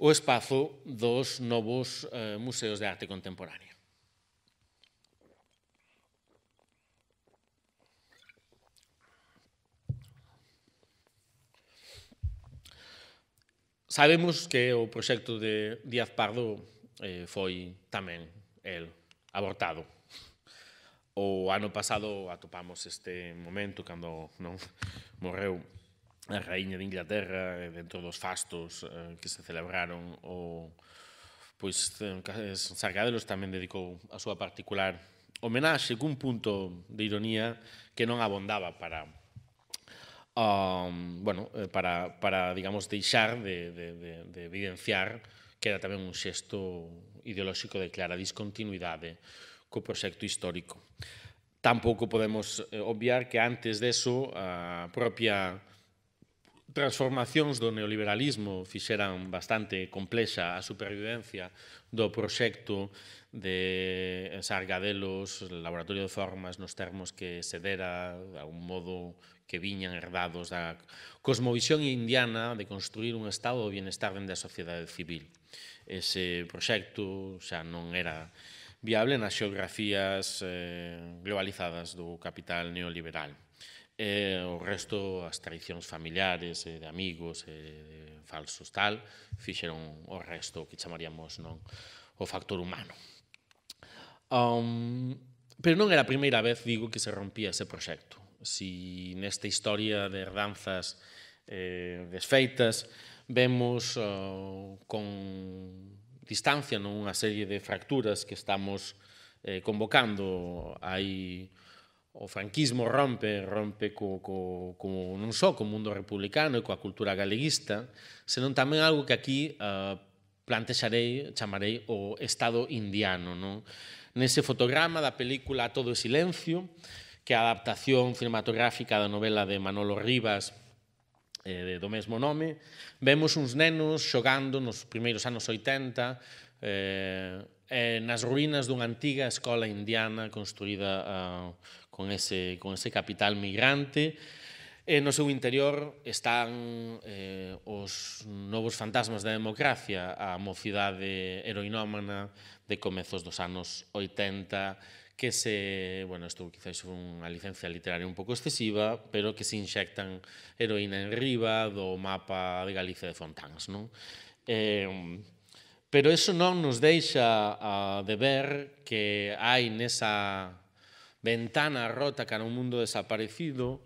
[SPEAKER 3] o espazo dos novos eh, museos de arte contemporánea. Sabemos que o proxecto de Díaz Pardo eh, foi tamén el abortado. O ano pasado atopamos este momento cando non morreu a raíña de Inglaterra dentro dos fastos eh, que se celebraron o pois Sargadelos tamén dedicou a súa particular homenaxe cun punto de ironía que non abondaba para um, bueno, eh, para, para digamos deixar de, de, de, de evidenciar que era tamén un xesto ideolóxico de clara discontinuidade co proxecto histórico. Tampouco podemos eh, obviar que antes deso a propia transformacións do neoliberalismo fixeran bastante complexa a supervivencia do proxecto de eh, Sargadelos, Laboratorio de Formas, nos termos que se dera a un modo que viñan herdados da cosmovisión indiana de construir un estado de bienestar dende a sociedade civil. Ese proxecto xa non era viable nas xeografías eh, globalizadas do capital neoliberal e eh, o resto as tradicións familiares e eh, de amigos e eh, de falsos tal fixeron o resto que chamaríamos non o factor humano um, pero non era a primeira vez digo que se rompía ese proxecto si nesta historia de herdanzas eh, desfeitas vemos uh, con distancia nunha serie de fracturas que estamos eh, convocando. Hai o franquismo rompe, rompe co, co, co, non só co mundo republicano e coa cultura galeguista, senón tamén algo que aquí eh, plantexarei, chamarei o Estado indiano. Non? Nese fotograma da película Todo é silencio, que é a adaptación cinematográfica da novela de Manolo Rivas eh, do mesmo nome, vemos uns nenos xogando nos primeiros anos 80 eh, eh, nas ruínas dunha antiga escola indiana construída eh, con, ese, con ese capital migrante, E no seu interior están eh, os novos fantasmas da democracia, a mocidade heroinómana de comezos dos anos 80, que se, bueno, isto quizás unha licencia literaria un pouco excesiva, pero que se inxectan heroína en riba do mapa de Galicia de Fontáns, non? Eh, pero eso non nos deixa uh, de ver que hai nesa ventana rota cara a un mundo desaparecido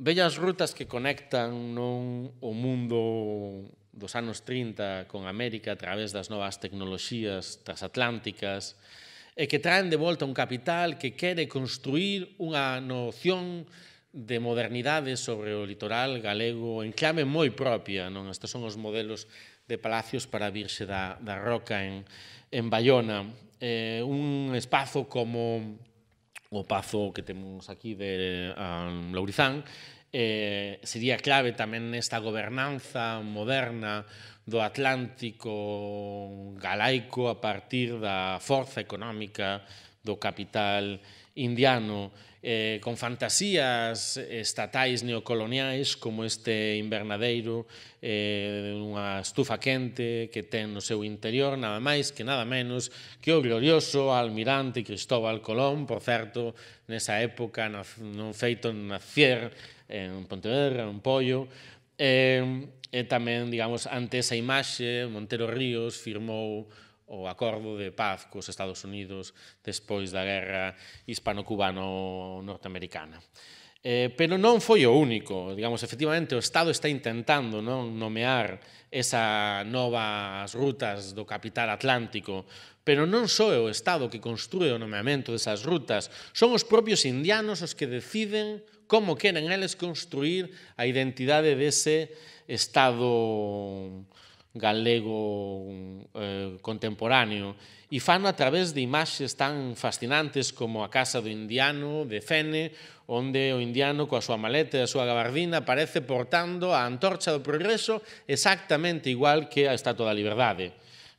[SPEAKER 3] bellas rutas que conectan non o mundo dos anos 30 con América a través das novas tecnoloxías transatlánticas, e que traen de volta un capital que quere construir unha noción de modernidade sobre o litoral galego en clave moi propia, non? Estes son os modelos de palacios para virse da, da Roca en, en Bayona. Eh, un espazo como o pazo que temos aquí de um, Laurizán, eh, sería clave tamén nesta gobernanza moderna do Atlántico galaico a partir da forza económica do capital indiano eh, con fantasías estatais neocoloniais como este invernadeiro eh, unha estufa quente que ten no seu interior nada máis que nada menos que o glorioso almirante Cristóbal Colón por certo, nesa época non feito nacer en Pontevedra, en Pollo E, e tamén, digamos, ante esa imaxe, Montero Ríos firmou o acordo de paz cos Estados Unidos despois da guerra hispano-cubano-norteamericana. Eh, pero non foi o único, digamos, efectivamente o Estado está intentando non nomear esa novas rutas do capital atlántico, pero non só é o Estado que construe o nomeamento desas rutas, son os propios indianos os que deciden como queren eles construir a identidade dese Estado galego eh, contemporáneo e fano a través de imaxes tan fascinantes como a casa do indiano de Fene onde o indiano coa súa maleta e a súa gabardina parece portando a antorcha do progreso exactamente igual que a Estatua da Liberdade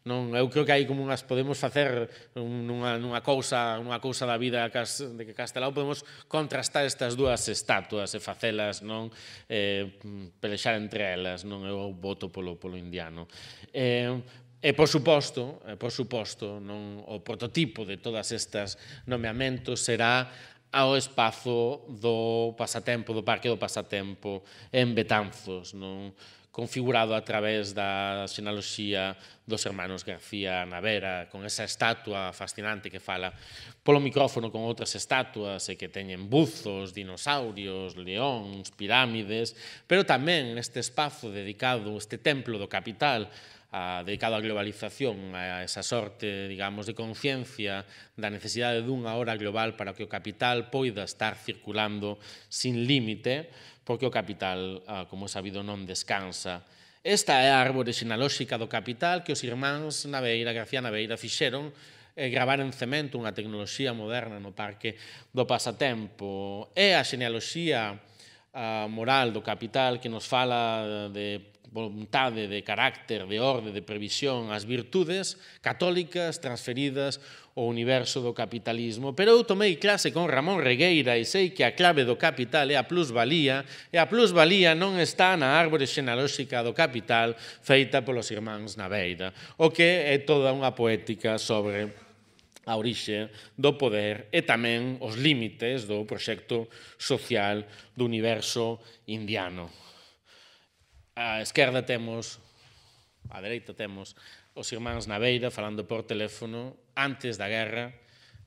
[SPEAKER 3] non eu creo que hai como unhas podemos facer nunha, nunha cousa, unha cousa da vida cas, de que Castelao podemos contrastar estas dúas estatuas e facelas, non eh pelexar entre elas, non eu voto polo polo indiano. Eh E por suposto, e por suposto, non o prototipo de todas estas nomeamentos será ao espazo do pasatempo, do Parque do Pasatempo en Betanzos, non? configurado a través da xenaloxía dos hermanos García Navera, con esa estatua fascinante que fala polo micrófono con outras estatuas e que teñen buzos, dinosaurios, leóns, pirámides, pero tamén neste espazo dedicado, este templo do capital, a, dedicado á globalización, a esa sorte, digamos, de conciencia da necesidade dunha hora global para que o capital poida estar circulando sin límite, porque o capital, ah, como é sabido, non descansa Esta é a árbore sinalóxica do capital que os irmáns Naveira García Naveira fixeron e eh, gravar en cemento unha tecnoloxía moderna no Parque do Pasatempo. É a xenealoxía ah, moral do capital que nos fala de voluntade de carácter, de orde, de previsión, as virtudes católicas transferidas ao universo do capitalismo. Pero eu tomei clase con Ramón Regueira e sei que a clave do capital é a plusvalía, e a plusvalía non está na árbore xenalóxica do capital feita polos irmáns na Beira, o que é toda unha poética sobre a orixe do poder e tamén os límites do proxecto social do universo indiano. A esquerda temos, a dereita temos, os irmáns na beira falando por teléfono antes da guerra.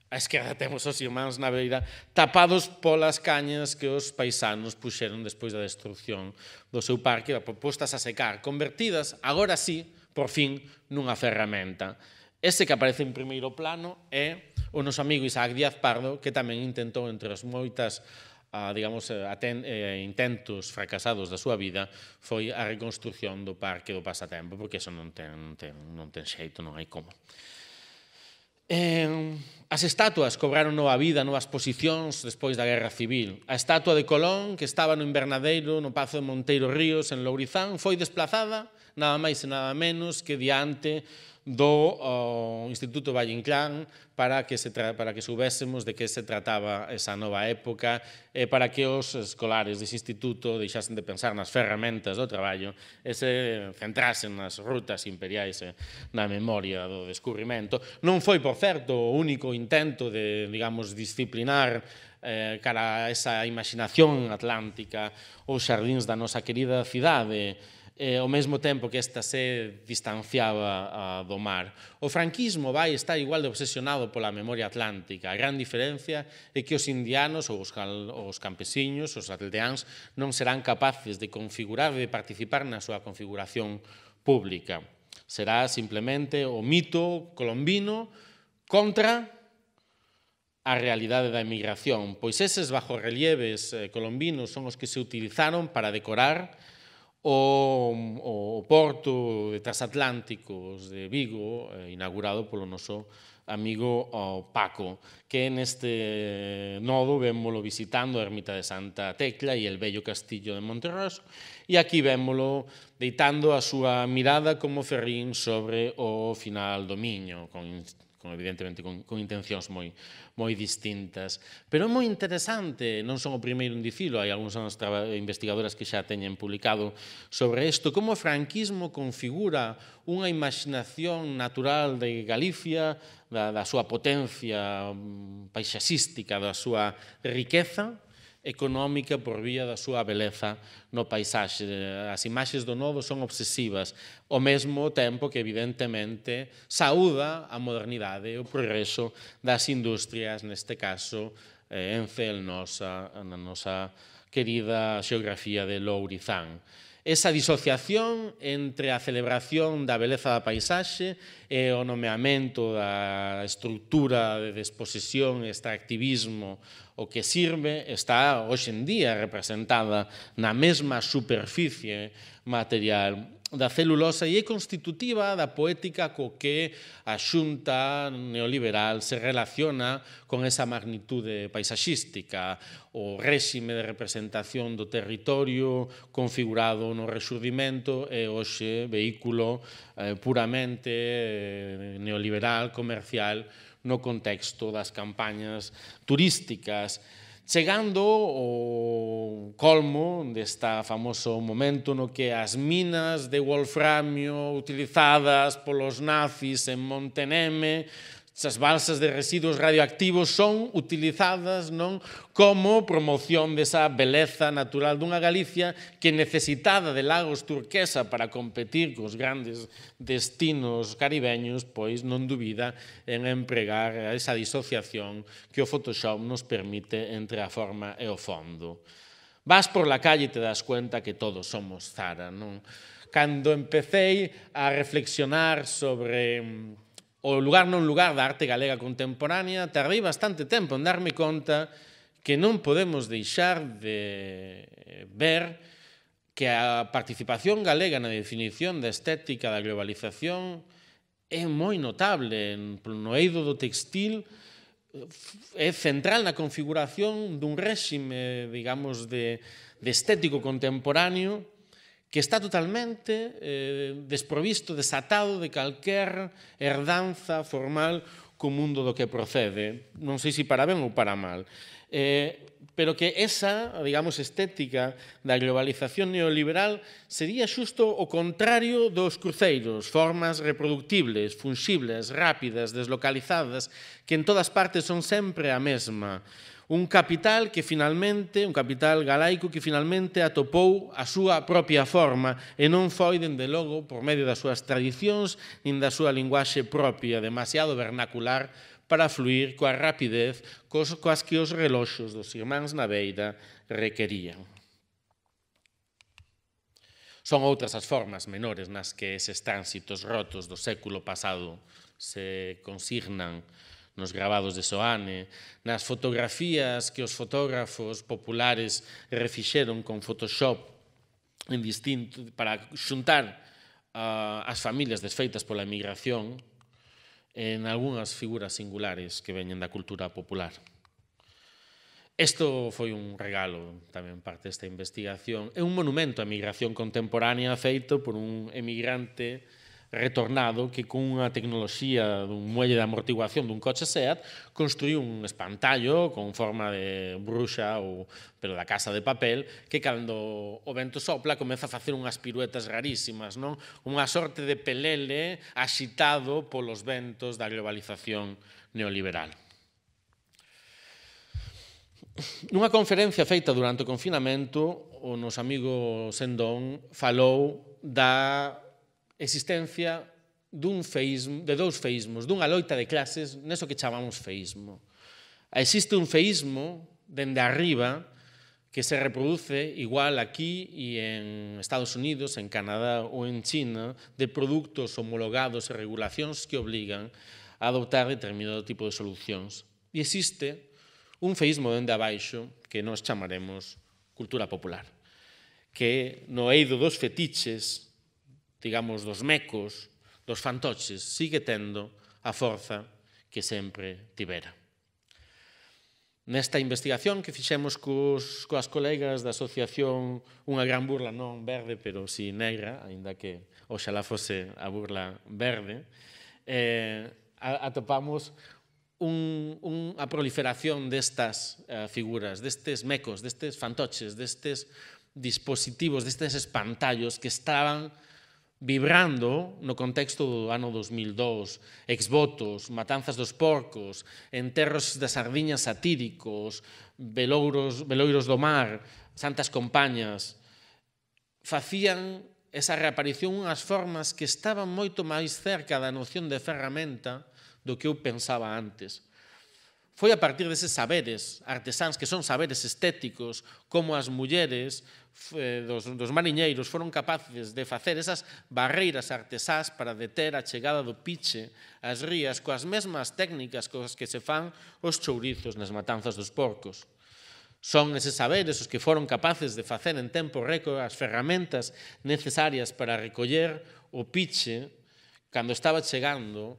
[SPEAKER 3] A esquerda temos os irmáns na beira tapados polas cañas que os paisanos puxeron despois da destrucción do seu parque da propostas a secar, convertidas, agora sí, por fin, nunha ferramenta. Ese que aparece en primeiro plano é o noso amigo Isaac Díaz Pardo, que tamén intentou, entre as moitas a, digamos, eh, ten, eh, intentos fracasados da súa vida foi a reconstrucción do parque do pasatempo, porque eso non ten, non ten, non ten xeito, non hai como. Eh, as estatuas cobraron nova vida, novas posicións despois da Guerra Civil. A estatua de Colón, que estaba no invernadeiro no Pazo de Monteiro Ríos, en Lourizán, foi desplazada nada máis e nada menos que diante do uh, Instituto Valle Inclán para que, se para que soubésemos de que se trataba esa nova época e para que os escolares dese instituto deixasen de pensar nas ferramentas do traballo e se centrasen nas rutas imperiais e na memoria do descurrimento. Non foi, por certo, o único intento de, digamos, disciplinar eh, cara a esa imaginación atlántica os xardins da nosa querida cidade eh, ao mesmo tempo que esta se distanciaba a, do mar. O franquismo vai estar igual de obsesionado pola memoria atlántica. A gran diferencia é que os indianos ou os, cal, os campesiños, os aldeáns, non serán capaces de configurar e de participar na súa configuración pública. Será simplemente o mito colombino contra a realidade da emigración, pois eses bajorrelieves eh, colombinos son os que se utilizaron para decorar o, o porto de Transatlánticos de Vigo, eh, inaugurado polo noso amigo oh, Paco, que neste nodo vémolo visitando a ermita de Santa Tecla e el bello castillo de Monterroso, e aquí vémolo deitando a súa mirada como ferrín sobre o final do Miño, con con evidentemente con, con intencións moi moi distintas, pero é moi interesante, non son o primeiro en dicilo, hai algúns anos investigadoras que xa teñen publicado sobre isto, como o franquismo configura unha imaginación natural de Galicia, da, da súa potencia mm, paisaxística, da súa riqueza, económica por vía da súa beleza no paisaxe. As imaxes do novo son obsesivas, ao mesmo tempo que evidentemente saúda a modernidade e o progreso das industrias, neste caso, eh, en Cel, nosa, na nosa querida xeografía de Lourizán esa disociación entre a celebración da beleza da paisaxe e o nomeamento da estructura de desposesión e extractivismo o que sirve está hoxe en día representada na mesma superficie material da celulosa e é constitutiva da poética co que a xunta neoliberal se relaciona con esa magnitude paisaxística, o réxime de representación do territorio configurado no resurdimento e hoxe vehículo eh, puramente eh, neoliberal, comercial, no contexto das campañas turísticas chegando o colmo desta famoso momento no que as minas de wolframio utilizadas polos nazis en Monteneme Esas balsas de residuos radioactivos son utilizadas non como promoción desa beleza natural dunha Galicia que necesitada de lagos turquesa para competir cos grandes destinos caribeños, pois non dubida en empregar esa disociación que o Photoshop nos permite entre a forma e o fondo. Vas por la calle e te das cuenta que todos somos Zara, non? Cando empecéi a reflexionar sobre mm, o lugar non lugar da arte galega contemporánea, tardei bastante tempo en darme conta que non podemos deixar de ver que a participación galega na definición da estética da globalización é moi notable no eido do textil é central na configuración dun réxime, digamos, de, de estético contemporáneo que está totalmente eh, desprovisto, desatado de calquer herdanza formal co mundo do que procede. Non sei se para ben ou para mal. Eh, pero que esa, digamos, estética da globalización neoliberal sería xusto o contrario dos cruceiros, formas reproductibles, funxibles, rápidas, deslocalizadas, que en todas partes son sempre a mesma un capital que finalmente, un capital galaico que finalmente atopou a súa propia forma e non foi, dende logo, por medio das súas tradicións nin da súa linguaxe propia, demasiado vernacular para fluir coa rapidez cos, coas que os reloxos dos irmáns na beira requerían. Son outras as formas menores nas que eses tránsitos rotos do século pasado se consignan nos grabados de Soane, nas fotografías que os fotógrafos populares refixeron con Photoshop en distinto, para xuntar uh, as familias desfeitas pola emigración en algunhas figuras singulares que veñen da cultura popular. Isto foi un regalo tamén parte desta investigación. É un monumento á emigración contemporánea feito por un emigrante retornado que con unha tecnoloxía dun muelle de amortiguación dun coche SEAT construiu un espantallo con forma de bruxa ou pero da casa de papel que cando o vento sopla comeza a facer unhas piruetas rarísimas, non? Unha sorte de pelele axitado polos ventos da globalización neoliberal. Nunha conferencia feita durante o confinamento, o nos amigo Sendón falou da existencia dun feísmo, de dous feísmos, dunha loita de clases, neso que chamamos feísmo. Existe un feísmo dende arriba que se reproduce igual aquí e en Estados Unidos, en Canadá ou en China de produtos homologados e regulacións que obligan a adoptar determinado tipo de solucións. E existe un feísmo dende abaixo que nós chamaremos cultura popular, que no eido dos fetiches digamos, dos mecos, dos fantoches, sigue tendo a forza que sempre tivera. Nesta investigación que fixemos cos, coas colegas da asociación Unha Gran Burla, non verde, pero si negra, aínda que oxalá fose a burla verde, eh, atopamos un, un, a proliferación destas eh, figuras, destes mecos, destes fantoches, destes dispositivos, destes espantallos que estaban vibrando no contexto do ano 2002, exvotos, matanzas dos porcos, enterros das sardiñas satíricos, velouros, veloiros do mar, santas compañas, facían esa reaparición unhas formas que estaban moito máis cerca da noción de ferramenta do que eu pensaba antes foi a partir deses saberes artesáns que son saberes estéticos, como as mulleres eh, dos, dos mariñeiros foron capaces de facer esas barreiras artesás para deter a chegada do piche ás rías coas mesmas técnicas coas que se fan os chourizos nas matanzas dos porcos. Son eses saberes os que foron capaces de facer en tempo récord as ferramentas necesarias para recoller o piche cando estaba chegando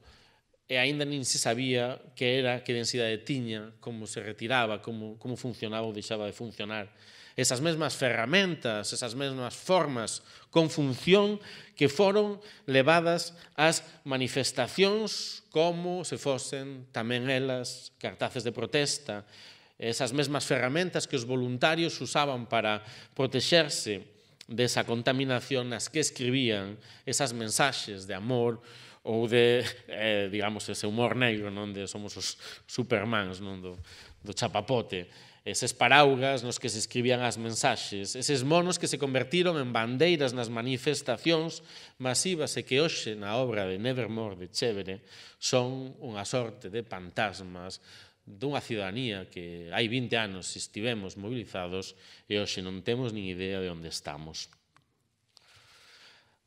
[SPEAKER 3] e aínda nin se sabía que era, que densidade tiña, como se retiraba, como, como funcionaba ou deixaba de funcionar. Esas mesmas ferramentas, esas mesmas formas con función que foron levadas ás manifestacións como se fosen tamén elas cartaces de protesta, esas mesmas ferramentas que os voluntarios usaban para protexerse desa contaminación nas que escribían esas mensaxes de amor, ou de, eh, digamos, ese humor negro, non de somos os supermans, non do, do chapapote, eses paraugas nos que se escribían as mensaxes, eses monos que se convertiron en bandeiras nas manifestacións masivas e que hoxe na obra de Nevermore de Chévere son unha sorte de fantasmas dunha cidadanía que hai 20 anos estivemos mobilizados e hoxe non temos nin idea de onde estamos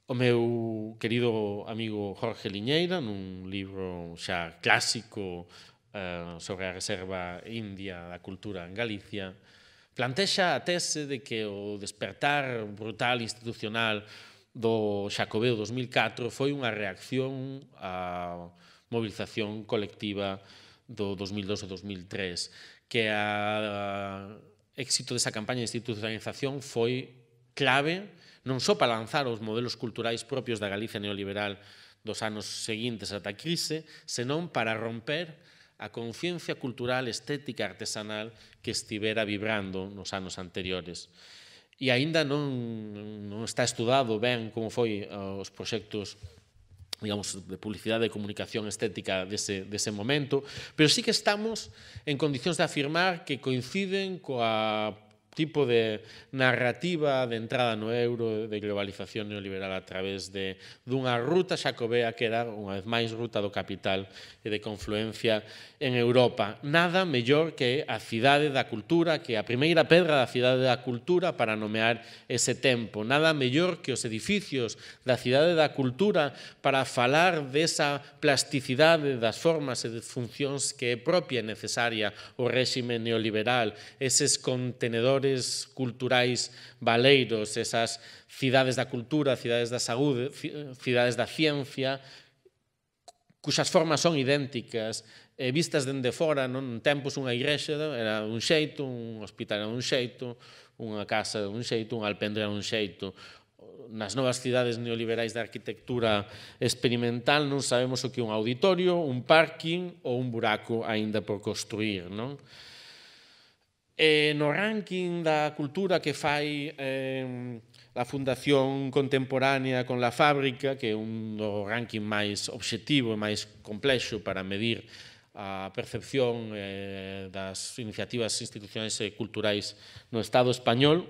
[SPEAKER 3] o meu querido amigo Jorge Liñeira nun libro xa clásico uh, sobre a reserva india da cultura en Galicia plantexa a tese de que o despertar brutal institucional do Xacobeo 2004 foi unha reacción á movilización colectiva do 2002 e 2003 que a éxito desa campaña de institucionalización foi clave non só para lanzar os modelos culturais propios da Galicia neoliberal dos anos seguintes ata a crise, senón para romper a conciencia cultural estética artesanal que estivera vibrando nos anos anteriores. E aínda non, non está estudado ben como foi eh, os proxectos digamos, de publicidade e comunicación estética dese, dese momento, pero sí que estamos en condicións de afirmar que coinciden coa tipo de narrativa de entrada no euro de globalización neoliberal a través de dunha ruta xacobea que era unha vez máis ruta do capital e de confluencia en Europa. Nada mellor que a cidade da cultura, que a primeira pedra da cidade da cultura para nomear ese tempo. Nada mellor que os edificios da cidade da cultura para falar desa plasticidade das formas e de funcións que é propia e necesaria o réxime neoliberal, eses contenedores valores culturais baleiros, esas cidades da cultura, cidades da saúde, cidades da ciencia, cuxas formas son idénticas, e eh, vistas dende fora, non? tempos unha igrexa era un xeito, un hospital era un xeito, unha casa era un xeito, un alpendre era un xeito. Nas novas cidades neoliberais da arquitectura experimental non sabemos o que é un auditorio, un parking ou un buraco aínda por construir. Non? Eh, no ranking da cultura que fai eh, a Fundación Contemporánea con la Fábrica, que é un do ranking máis obxectivo e máis complexo para medir a percepción eh, das iniciativas institucionais e culturais no Estado español,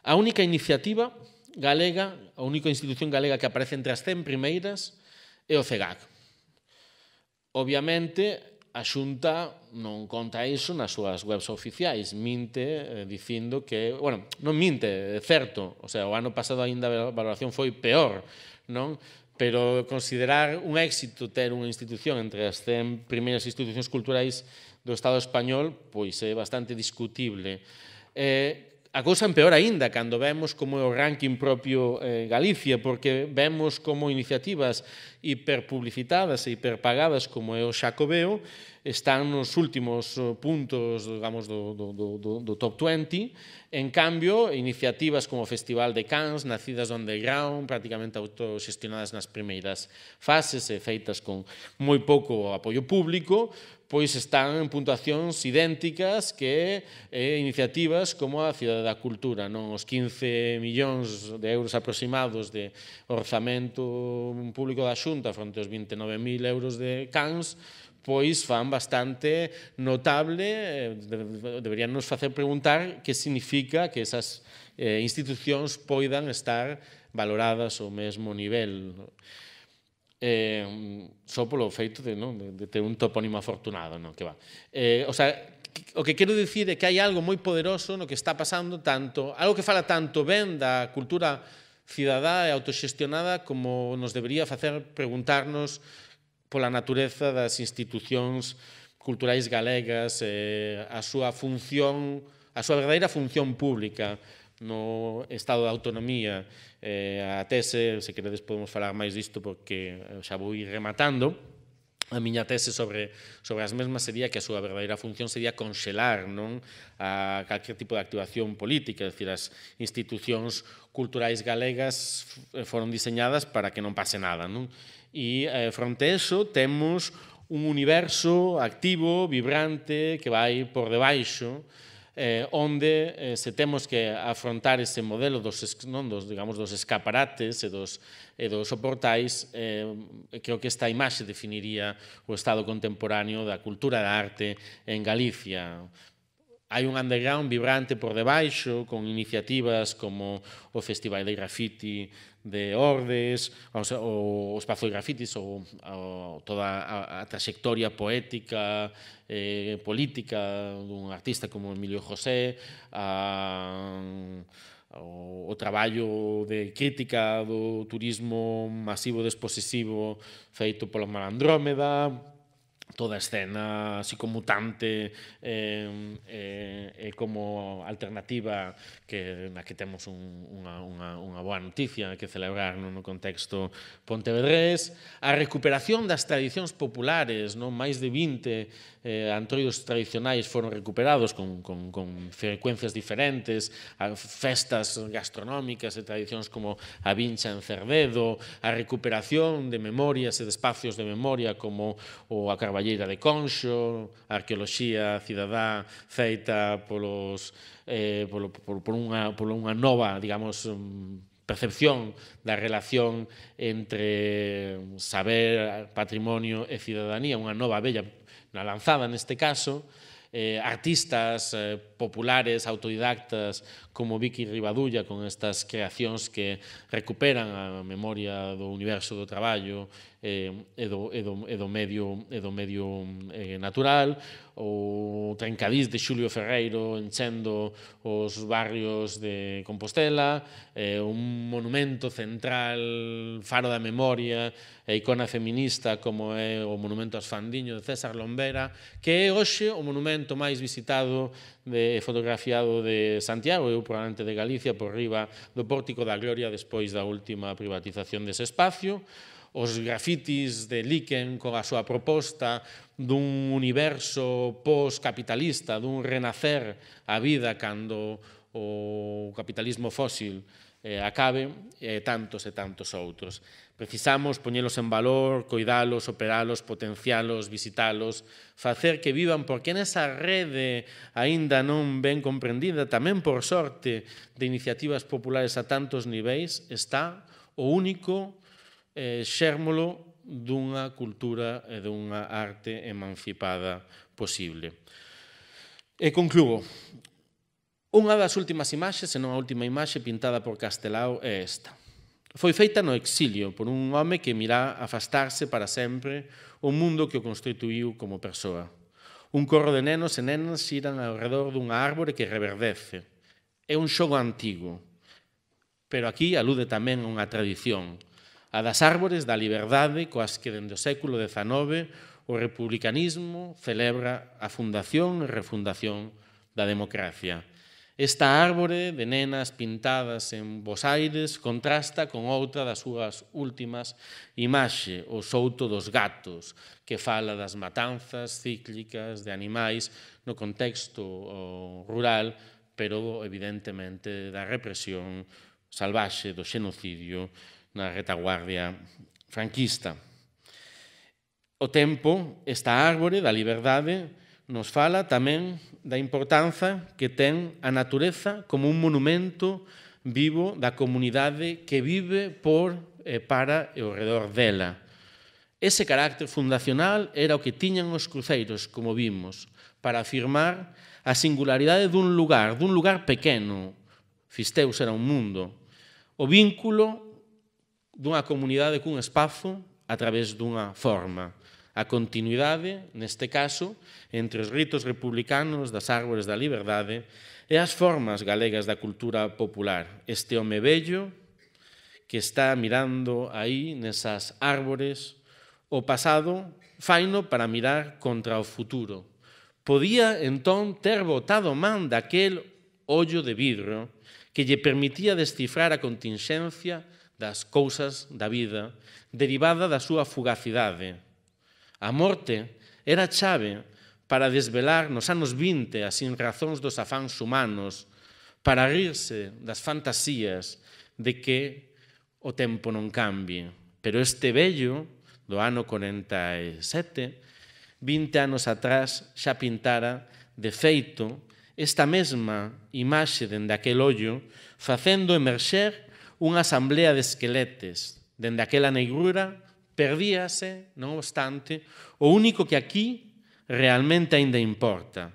[SPEAKER 3] a única iniciativa galega, a única institución galega que aparece entre as 100 primeiras é o CEGAC. Obviamente, a Xunta non conta iso nas súas webs oficiais, minte eh, dicindo que, bueno, non minte, é certo, o sea, o ano pasado aínda a valoración foi peor, non? Pero considerar un éxito ter unha institución entre as 100 primeiras institucións culturais do Estado español, pois é bastante discutible. Eh, a cousa peor aínda cando vemos como é o ranking propio eh, Galicia, porque vemos como iniciativas hiperpublicitadas e hiperpagadas como é o Xacobeo están nos últimos eh, puntos, digamos, do, do, do, do do top 20. En cambio, iniciativas como o Festival de Cans, nacidas do underground, prácticamente autogestionadas nas primeiras fases e feitas con moi pouco apoio público, pois están en puntuacións idénticas que eh, iniciativas como a Cidade da Cultura, non os 15 millóns de euros aproximados de orzamento público da Xunta fronte aos 29.000 euros de CANS, pois fan bastante notable, eh, deberían nos facer preguntar que significa que esas eh, institucións poidan estar valoradas ao mesmo nivel. Non? eh, só polo feito de, non, de, de ter un topónimo afortunado, non, que va. Eh, o sea, o que quero dicir é que hai algo moi poderoso no que está pasando tanto, algo que fala tanto ben da cultura cidadá e autoxestionada como nos debería facer preguntarnos pola natureza das institucións culturais galegas, eh, a súa función, a súa verdadeira función pública no estado de autonomía, eh, a tese, se queredes podemos falar máis disto porque eh, xa vou ir rematando, a miña tese sobre, sobre as mesmas sería que a súa verdadeira función sería conxelar non a calquer tipo de activación política, é dicir, as institucións culturais galegas eh, foron diseñadas para que non pase nada. Non? E eh, fronte a eso temos un universo activo, vibrante, que vai por debaixo eh, onde eh, se temos que afrontar ese modelo dos, non, dos, digamos, dos escaparates e dos, e dos soportais, eh, creo que esta imaxe definiría o estado contemporáneo da cultura da arte en Galicia. Hai un underground vibrante por debaixo, con iniciativas como o Festival de Graffiti de Ordes, o, o Espazo de Grafitis, ou toda a, a trayectoria poética, eh, política dun artista como Emilio José, a, o, o traballo de crítica do turismo masivo desposesivo feito polo Malandrómeda, Andrómeda, toda a escena e eh, eh, eh, como alternativa que na que temos un, unha, unha, unha boa noticia que celebrar no, no contexto pontevedrés, a recuperación das tradicións populares, non máis de 20 eh, antroidos tradicionais foron recuperados con, con, con frecuencias diferentes, a festas gastronómicas e tradicións como a vincha en Cerdedo, a recuperación de memorias e de espacios de memoria como o a Carballeira de Conxo, a arqueoloxía cidadá feita polos eh, polo, por, por, unha, por unha nova, digamos, mm, percepción da relación entre saber, patrimonio e cidadanía, unha nova bella na lanzada neste caso, eh, artistas, eh, populares, autodidactas, como Vicky Ribadulla, con estas creacións que recuperan a memoria do universo do traballo eh, e, do, e, do, e do medio, e do medio eh, natural, o Trencadís de Xulio Ferreiro enchendo os barrios de Compostela, eh, un monumento central, faro da memoria, e icona feminista como é o monumento Asfandiño de César Lombera, que é hoxe o monumento máis visitado de, fotografiado de Santiago, eu probablemente de Galicia, por riba do Pórtico da Gloria despois da última privatización dese espacio, os grafitis de Liken con a súa proposta dun universo post-capitalista, dun renacer a vida cando o capitalismo fósil eh, acabe, e eh, tantos e tantos outros. Precisamos poñelos en valor, coidalos, operalos, potencialos, visitalos, facer que vivan porque nesa rede aínda non ben comprendida, tamén por sorte de iniciativas populares a tantos niveis, está o único eh, xérmolo dunha cultura e dunha arte emancipada posible. E concluo. Unha das últimas imaxes, senón a última imaxe pintada por Castelao é esta foi feita no exilio por un home que mirá afastarse para sempre o mundo que o constituiu como persoa. Un corro de nenos e nenas xiran ao redor dunha árbore que reverdece. É un xogo antigo, pero aquí alude tamén a unha tradición, a das árbores da liberdade coas que dende o século XIX o republicanismo celebra a fundación e refundación da democracia. Esta árbore de nenas pintadas en Bos Aires contrasta con outra das súas últimas imaxe, o souto dos gatos, que fala das matanzas cíclicas de animais no contexto rural, pero evidentemente da represión salvaxe do xenocidio na retaguardia franquista. O tempo, esta árbore da liberdade, nos fala tamén da importanza que ten a natureza como un monumento vivo da comunidade que vive por e para e ao redor dela. Ese carácter fundacional era o que tiñan os cruceiros, como vimos, para afirmar a singularidade dun lugar, dun lugar pequeno. Fisteus era un mundo. O vínculo dunha comunidade cun espazo a través dunha forma a continuidade, neste caso, entre os ritos republicanos das árbores da liberdade e as formas galegas da cultura popular. Este home bello que está mirando aí nesas árbores o pasado, faino para mirar contra o futuro. Podía entón ter botado man daquel ollo de vidro que lle permitía descifrar a contingencia das cousas da vida derivada da súa fugacidade, A morte era chave para desvelar nos anos 20 as sinrazóns dos afáns humanos, para rirse das fantasías de que o tempo non cambie. Pero este vello do ano 47, 20 anos atrás, xa pintara, de feito, esta mesma imaxe dende aquel ollo, facendo emerxer unha asamblea de esqueletes, dende aquela negrura Perdíase, non obstante, o único que aquí realmente aínda importa,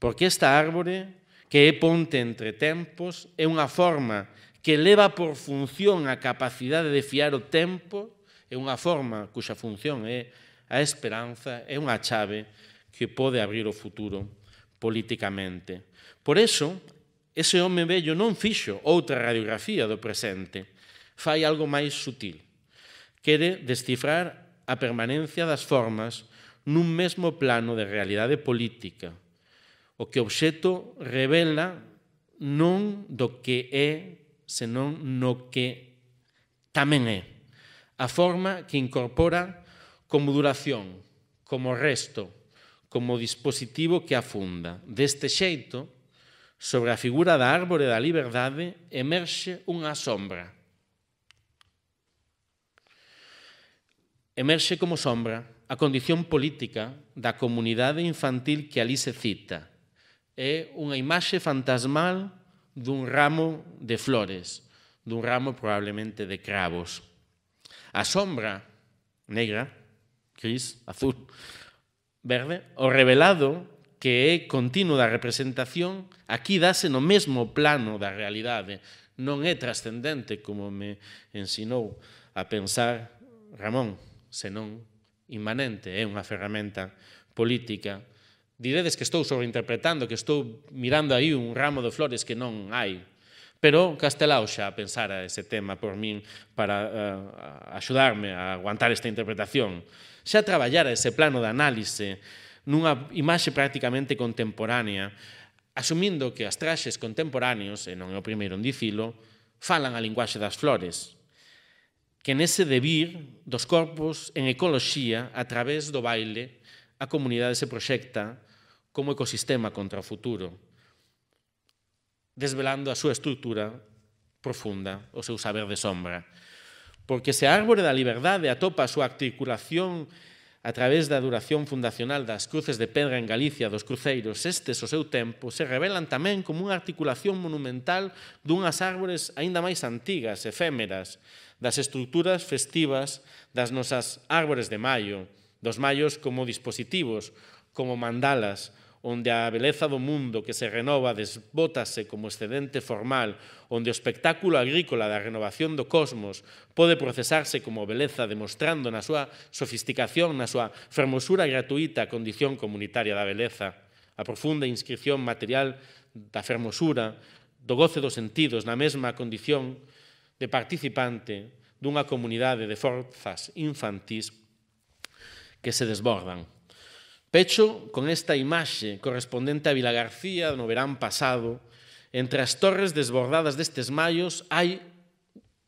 [SPEAKER 3] porque esta árbore que é ponte entre tempos é unha forma que leva por función a capacidade de fiar o tempo, é unha forma cuxa función é a esperanza, é unha chave que pode abrir o futuro políticamente. Por eso, ese home bello non fixo outra radiografía do presente, fai algo máis sutil quere descifrar a permanencia das formas nun mesmo plano de realidade política, o que o obxeto revela non do que é, senón no que tamén é. A forma que incorpora como duración, como resto, como dispositivo que afunda. Deste xeito, sobre a figura da árbore da liberdade emerxe unha sombra, emerxe como sombra a condición política da comunidade infantil que ali se cita. É unha imaxe fantasmal dun ramo de flores, dun ramo probablemente de cravos. A sombra negra, gris, azul, verde, o revelado que é continuo da representación, aquí dase no mesmo plano da realidade. Non é trascendente, como me ensinou a pensar Ramón senón inmanente, é eh, unha ferramenta política. Diredes que estou sobreinterpretando, que estou mirando aí un ramo de flores que non hai. Pero Castelao xa pensara ese tema por min para uh, axudarme a aguantar esta interpretación. Xa traballara ese plano de análise nunha imaxe prácticamente contemporánea, asumindo que as traxes contemporáneos, e non é o primeiro en dicilo, falan a linguaxe das flores, que nese devir dos corpos en ecoloxía a través do baile a comunidade se proxecta como ecosistema contra o futuro, desvelando a súa estrutura profunda, o seu saber de sombra. Porque se a árbore da liberdade atopa a súa articulación a través da duración fundacional das cruces de pedra en Galicia dos cruceiros estes o seu tempo se revelan tamén como unha articulación monumental dunhas árbores aínda máis antigas, efémeras, das estructuras festivas das nosas árbores de maio, dos maios como dispositivos, como mandalas, onde a beleza do mundo que se renova desbótase como excedente formal, onde o espectáculo agrícola da renovación do cosmos pode procesarse como beleza demostrando na súa sofisticación, na súa fermosura gratuita a condición comunitaria da beleza, a profunda inscripción material da fermosura, do goce dos sentidos na mesma condición de participante dunha comunidade de forzas infantis que se desbordan Pecho con esta imaxe correspondente a Vila García no verán pasado, entre as torres desbordadas destes maios hai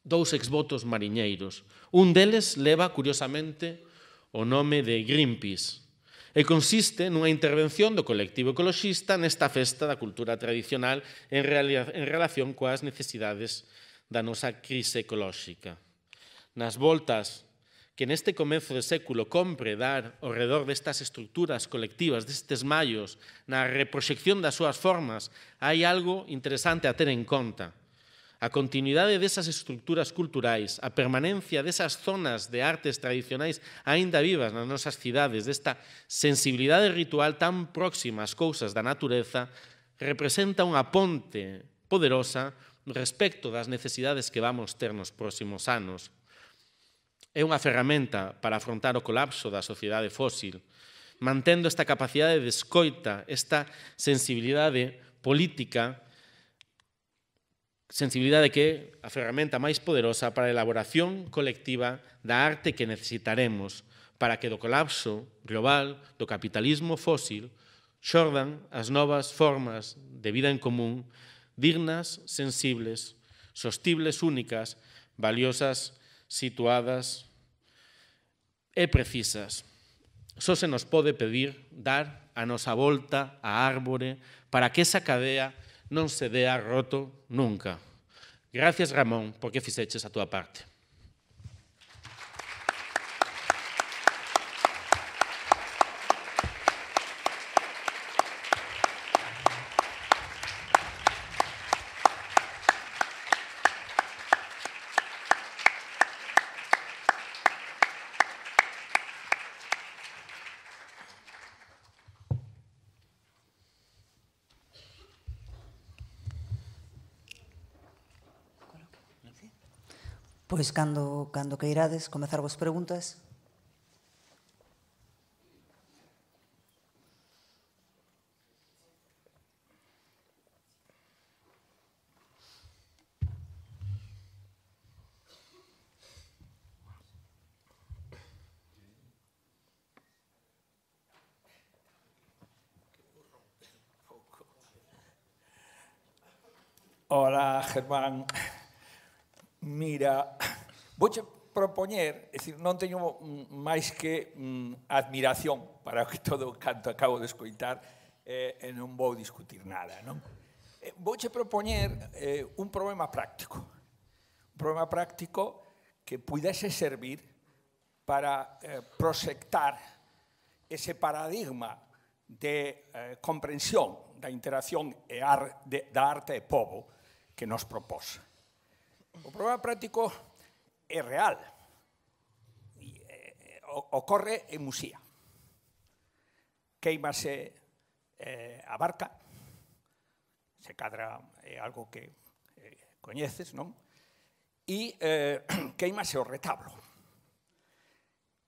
[SPEAKER 3] dous exvotos mariñeiros. Un deles leva, curiosamente, o nome de Greenpeace e consiste nunha intervención do colectivo ecoloxista nesta festa da cultura tradicional en, en relación coas necesidades da nosa crise ecolóxica. Nas voltas que neste comezo de século compre dar ao redor destas estructuras colectivas, destes maios, na reproxección das súas formas, hai algo interesante a ter en conta. A continuidade desas estructuras culturais, a permanencia desas zonas de artes tradicionais aínda vivas nas nosas cidades, desta sensibilidade ritual tan próxima ás cousas da natureza, representa unha ponte poderosa respecto das necesidades que vamos ter nos próximos anos é unha ferramenta para afrontar o colapso da sociedade fósil, mantendo esta capacidade de escoita, esta sensibilidade política, sensibilidade que é a ferramenta máis poderosa para a elaboración colectiva da arte que necesitaremos para que do colapso global do capitalismo fósil xordan as novas formas de vida en común dignas, sensibles, sostibles únicas, valiosas situadas e precisas. Só se nos pode pedir dar a nosa volta a árbore para que esa cadea non se dea roto nunca. Gracias, Ramón, porque fixeches a túa parte.
[SPEAKER 1] Pois cando, cando que irades, comezar vos preguntas.
[SPEAKER 4] Hola, Germán. Vouche propoñer, é dicir, non teño máis que mm, admiración para que todo canto acabo de escoitar eh, e non vou discutir nada, non? Eh, Vouche propoñer eh, un problema práctico. Un problema práctico que pudese servir para eh, proxectar ese paradigma de eh, comprensión da interacción e ar, de, da arte e povo que nos propós. O problema práctico é real. Eh, ocorre en Muxía. Queimase eh, a barca, se cadra algo que eh, coñeces, non? E eh, queimase o retablo.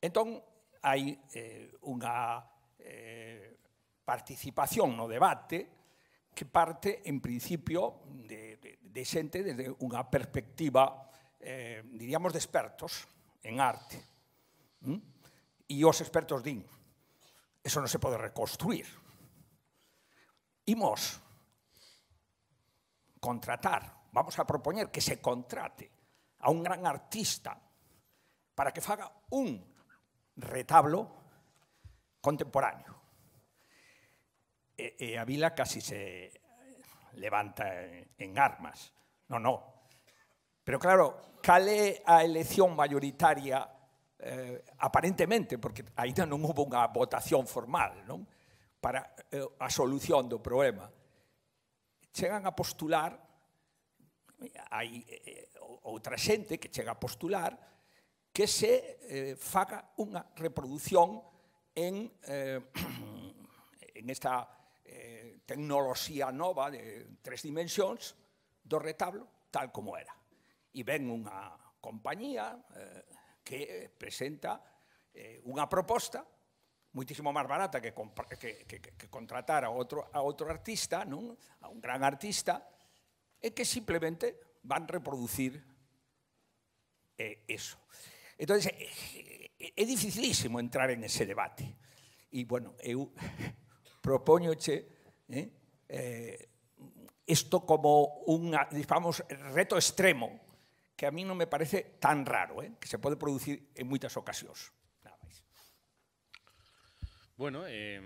[SPEAKER 4] Entón, hai eh, unha eh, participación no debate que parte, en principio, de, de, de xente desde unha perspectiva eh, diríamos, de expertos en arte. ¿Mm? E os expertos din, eso non se pode reconstruir. Imos contratar, vamos a propoñer que se contrate a un gran artista para que faga un retablo contemporáneo. E, e a vila casi se levanta en armas. No, no, Pero claro, cale a elección mayoritaria eh, aparentemente, porque ainda non houve unha votación formal non? para eh, a solución do problema. Chegan a postular, hai eh, outra xente que chega a postular, que se eh, faga unha reproducción en, eh, en esta eh, tecnoloxía nova de tres dimensións do retablo tal como era e ven unha compañía eh, que presenta eh, unha proposta muitísimo máis barata que, que, que, que contratar a outro, a outro artista, non? a un gran artista, e que simplemente van reproducir eh, eso. Entón, é, eh, eh, é dificilísimo entrar en ese debate. E, bueno, eu propóñoche eh, eh, isto como un, digamos, reto extremo que a mí non me parece tan raro, eh? que se pode producir en moitas ocasións. Nada máis.
[SPEAKER 3] Bueno, eh,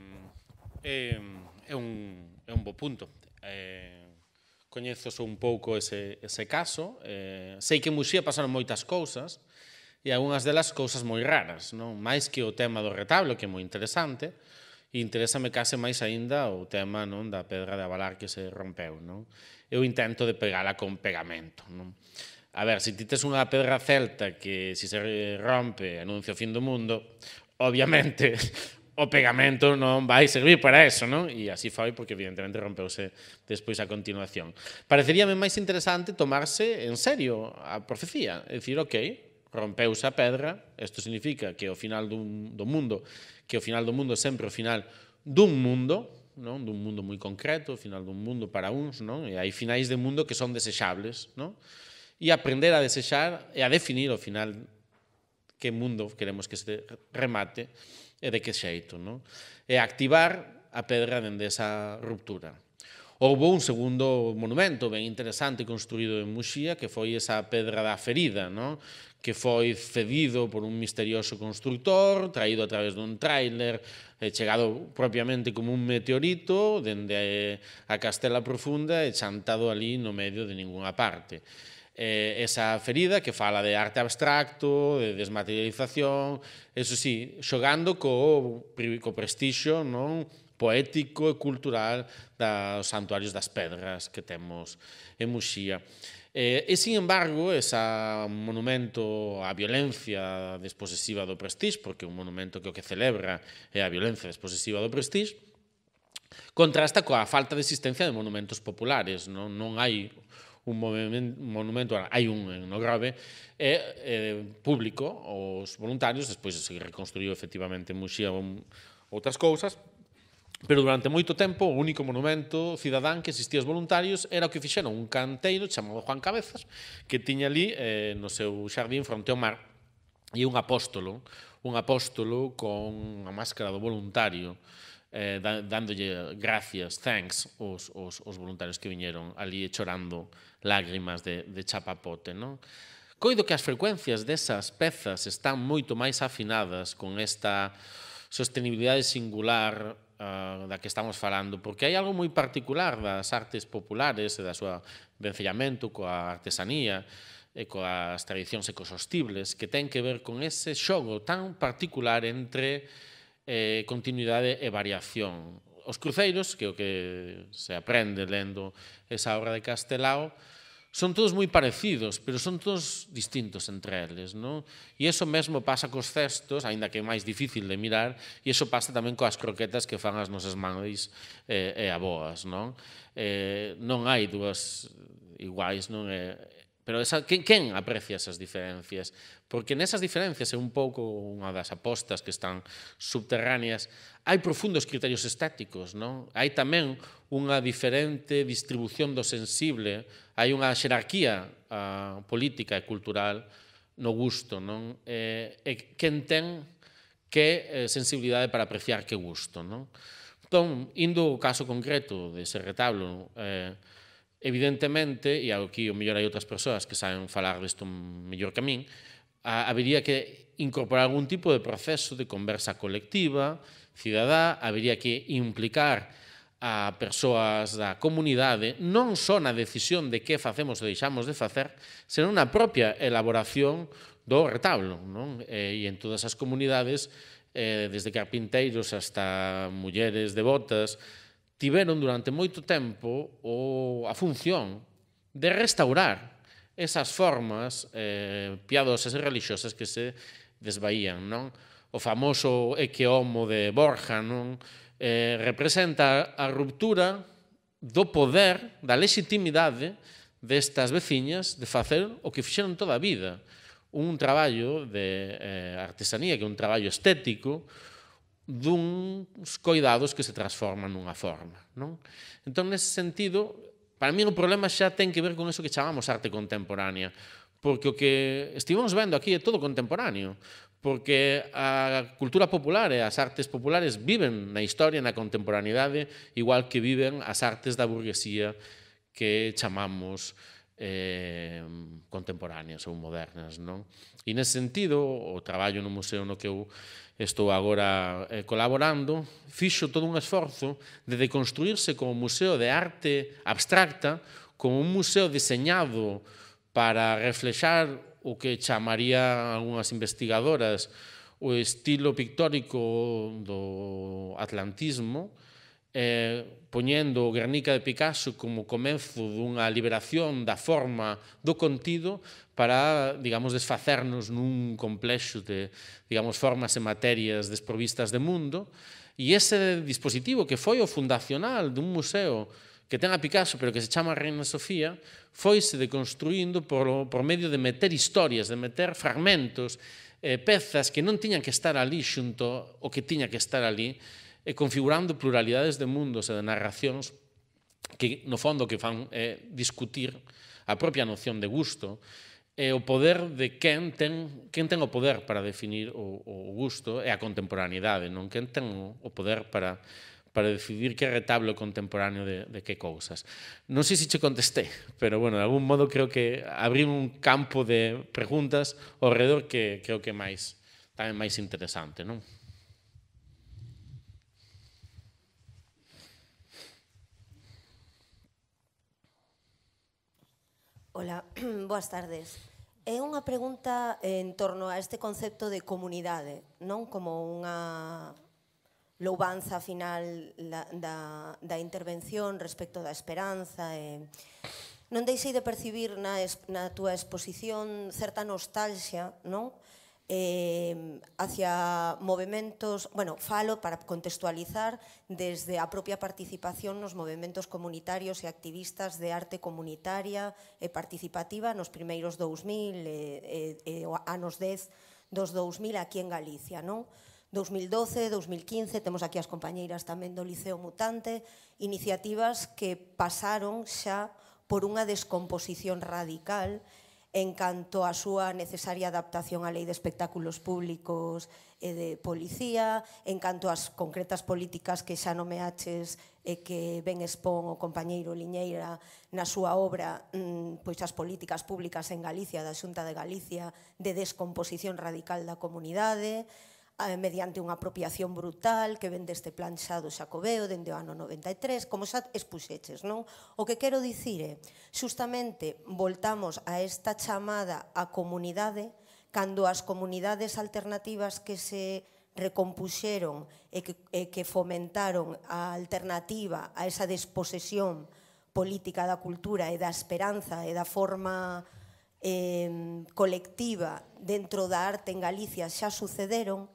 [SPEAKER 3] eh, é, un, é un bo punto. Eh, coñezo un pouco ese, ese caso. Eh, sei que en Muxía pasaron moitas cousas, e algunhas delas cousas moi raras, non? máis que o tema do retablo, que é moi interesante, e interésame case máis aínda o tema non da pedra de avalar que se rompeu. Non? Eu intento de pegala con pegamento. Non? A ver, se ti tes unha pedra celta que se se rompe anuncia o fin do mundo, obviamente o pegamento non vai servir para eso, non? E así foi porque evidentemente rompeuse despois a continuación. Pareceríame máis interesante tomarse en serio a profecía, é dicir, ok, rompeuse a pedra, isto significa que o final dun, do mundo, que o final do mundo é sempre o final dun mundo, non? dun mundo moi concreto, o final dun mundo para uns, non? e hai finais de mundo que son desexables, non? y aprender a desechar e a definir ao final que mundo queremos que se remate e eh, de que xeito, non? E eh, activar a pedra dende esa ruptura. Houve un segundo monumento ben interesante construído en Muxía que foi esa pedra da ferida, non? que foi cedido por un misterioso constructor, traído a través dun tráiler, eh, chegado propiamente como un meteorito dende eh, a Castela Profunda e chantado ali no medio de ninguna parte eh, esa ferida que fala de arte abstracto, de desmaterialización, eso sí, xogando co, co prestixo non poético e cultural dos santuarios das pedras que temos en Muxía. Eh, e, sin embargo, esa monumento á violencia desposesiva do Prestige, porque un monumento que o que celebra é a violencia desposesiva do Prestige, contrasta coa falta de existencia de monumentos populares. Non, non hai un, monumento, hai un no grave, é, é eh, público, os voluntarios, despois se reconstruiu efectivamente en Muxía un, outras cousas, Pero durante moito tempo o único monumento cidadán que existía os voluntarios era o que fixeron un canteiro chamado Juan Cabezas que tiña ali eh, no seu xardín fronte ao mar e un apóstolo, un apóstolo con a máscara do voluntario eh, dándolle gracias, thanks os, os, os voluntarios que viñeron ali chorando lágrimas de, de chapapote, ¿no? Coido que as frecuencias desas pezas están moito máis afinadas con esta sostenibilidade singular uh, da que estamos falando, porque hai algo moi particular das artes populares e da súa vencellamento coa artesanía e coas tradicións ecosostibles que ten que ver con ese xogo tan particular entre eh, continuidade e variación. Os cruceiros, que é o que se aprende lendo esa obra de Castelao, son todos moi parecidos, pero son todos distintos entre eles, non? E eso mesmo pasa cos cestos, aínda que é máis difícil de mirar, e eso pasa tamén coas croquetas que fan as nosas mães eh, e aboas, non? Eh, non hai dúas iguais, non? Eh, pero esa, quen, quen aprecia esas diferencias? Porque nesas diferencias é un pouco unha das apostas que están subterráneas. Hai profundos criterios estéticos, non? Hai tamén unha diferente distribución do sensible, hai unha xerarquía a, ah, política e cultural no gusto, non? E, e quen ten que eh, sensibilidade para apreciar que gusto, non? Entón, indo o caso concreto dese retablo, eh, evidentemente, e aquí o mellor hai outras persoas que saben falar disto mellor que a min, a, habería que incorporar algún tipo de proceso de conversa colectiva, cidadá, habería que implicar a persoas da comunidade non só na decisión de que facemos ou deixamos de facer, senón na propia elaboración do retablo, non? E, e en todas as comunidades, eh, desde carpinteiros hasta mulleres devotas, tiveron durante moito tempo o, a función de restaurar esas formas eh, piadosas e religiosas que se desvaían, non? O famoso Eque Homo de Borja, non? Eh, representa a ruptura do poder, da legitimidade destas veciñas de facer o que fixeron toda a vida. Un traballo de eh, artesanía, que é un traballo estético, duns coidados que se transforman nunha forma. Non? Entón, nese sentido, Para mí o problema xa ten que ver con eso que chamamos arte contemporánea, porque o que estivemos vendo aquí é todo contemporáneo, porque a cultura popular e as artes populares viven na historia, na contemporaneidade, igual que viven as artes da burguesía que chamamos eh, contemporáneas ou modernas. Non? E nesse sentido, o traballo no museo no que eu estou agora eh, colaborando, fixo todo un esforzo de deconstruirse como museo de arte abstracta, como un museo diseñado para reflexar o que chamaría algunhas investigadoras o estilo pictórico do atlantismo, eh, poñendo o Granica de Picasso como comezo dunha liberación da forma do contido para, digamos, desfacernos nun complexo de, digamos, formas e materias desprovistas de mundo. E ese dispositivo que foi o fundacional dun museo que ten a Picasso, pero que se chama Reina Sofía, foise deconstruindo por, por medio de meter historias, de meter fragmentos, eh, pezas que non tiñan que estar ali xunto o que tiña que estar ali, e configurando pluralidades de mundos e de narracións que no fondo que fan é eh, discutir a propia noción de gusto e o poder de quen ten, quen ten o poder para definir o, o gusto e a contemporaneidade, non quen ten o poder para para decidir que retablo contemporáneo de, de que cousas. Non sei se che contesté, pero bueno, de algún modo creo que abrí un campo de preguntas ao redor que creo que é máis tamén máis interesante, non?
[SPEAKER 5] Ola, boas tardes. É unha pregunta en torno a este concepto de comunidade, non como unha loubanza final da, da, da intervención respecto da esperanza. E... Non deixei de percibir na, es, na túa exposición certa nostalgia non eh, hacia movimentos, bueno, falo para contextualizar desde a propia participación nos movimentos comunitarios e activistas de arte comunitaria e participativa nos primeiros 2000 e, e, e anos 10 dos 2000 aquí en Galicia, non? 2012, 2015, temos aquí as compañeiras tamén do Liceo Mutante, iniciativas que pasaron xa por unha descomposición radical en canto á súa necesaria adaptación á lei de espectáculos públicos e de policía, en canto ás concretas políticas que xa haches e que ben expón o compañeiro Liñeira na súa obra mm, pois as políticas públicas en Galicia, da Xunta de Galicia, de descomposición radical da comunidade, Eh, mediante unha apropiación brutal que vende este plan xa do Xacobeo dende o ano 93, como xa expuxeches, non? O que quero dicir é, xustamente, voltamos a esta chamada a comunidade, cando as comunidades alternativas que se recompuxeron e que, e que fomentaron a alternativa a esa desposesión política da cultura e da esperanza e da forma eh, colectiva dentro da arte en Galicia xa sucederon,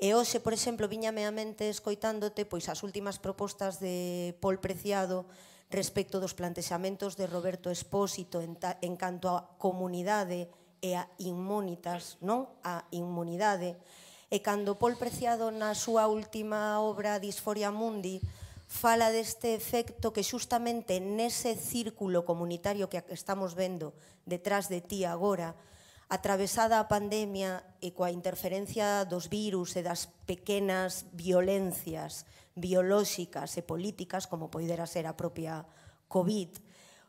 [SPEAKER 5] E hoxe, por exemplo, viñame a mente escoitándote pois as últimas propostas de Paul Preciado respecto dos plantexamentos de Roberto Espósito en, ta, en canto a comunidade e a inmunitas, non? A inmunidade. E cando Paul Preciado na súa última obra Disforia Mundi fala deste efecto que xustamente nese círculo comunitario que estamos vendo detrás de ti agora, atravesada a pandemia e coa interferencia dos virus e das pequenas violencias biolóxicas e políticas, como poidera ser a propia COVID,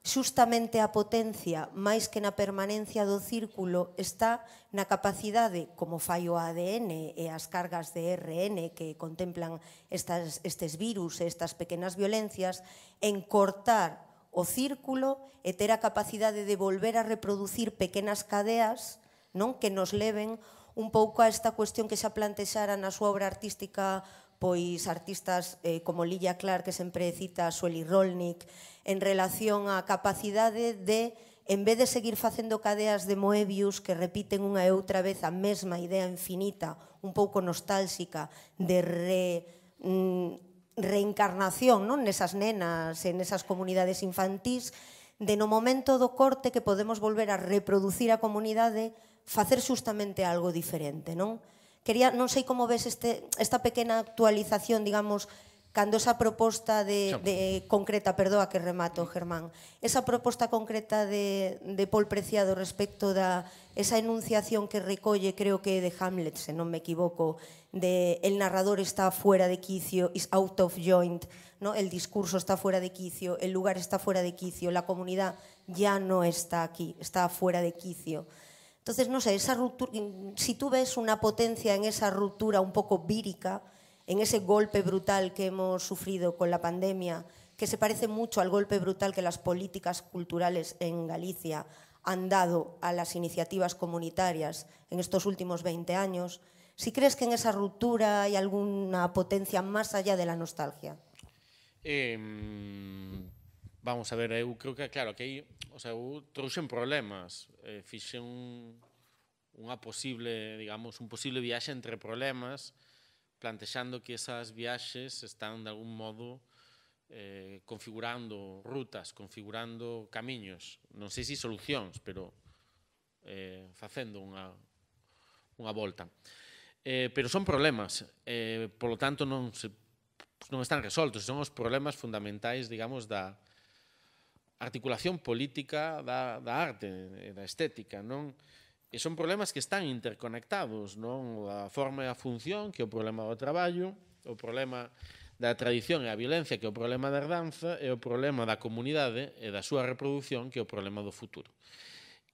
[SPEAKER 5] xustamente a potencia, máis que na permanencia do círculo, está na capacidade, como fai o ADN e as cargas de RN que contemplan estas, estes virus e estas pequenas violencias, en cortar o círculo e ter a capacidade de volver a reproducir pequenas cadeas non que nos leven un pouco a esta cuestión que xa plantexara na súa obra artística pois artistas eh, como Lilla Clark, que sempre cita a Sueli Rolnik, en relación á capacidade de, en vez de seguir facendo cadeas de Moebius que repiten unha e outra vez a mesma idea infinita, un pouco nostálxica, de re, mm, reencarnación non nesas nenas e esas comunidades infantís de no momento do corte que podemos volver a reproducir a comunidade facer justamente algo diferente, non? Quería, non sei como ves este, esta pequena actualización, digamos, cando esa proposta de, de concreta, perdoa que remato, Germán, esa proposta concreta de, de Paul Preciado respecto da esa enunciación que recolle, creo que de Hamlet, si no me equivoco, de el narrador está fuera de quicio, is out of joint, ¿no? el discurso está fuera de quicio, el lugar está fuera de quicio, la comunidad ya no está aquí, está fuera de quicio. Entonces, no sé, esa ruptura, mm, si tú ves una potencia en esa ruptura un poco vírica, en ese golpe brutal que hemos sufrido con la pandemia, que se parece mucho al golpe brutal que las políticas culturales en Galicia han dado a las iniciativas comunitarias en estos últimos 20 años, si crees que en esa ruptura hay alguna potencia más allá de la nostalgia.
[SPEAKER 3] Eh, vamos a ver, eu creo que, claro, que aí, o sea, eu trouxen problemas, eh, fixen un, unha posible, digamos, un posible viaxe entre problemas, plantexando que esas viaxes están de algún modo eh, configurando rutas, configurando camiños, non sei se solucións, pero eh, facendo unha, unha volta. Eh, pero son problemas, eh, polo tanto non, se, non están resoltos, son os problemas fundamentais, digamos, da articulación política da, da arte, da estética, non? E son problemas que están interconectados, non? A forma e a función, que é o problema do traballo, o problema da tradición e a violencia que é o problema da herdanza e o problema da comunidade e da súa reproducción que é o problema do futuro.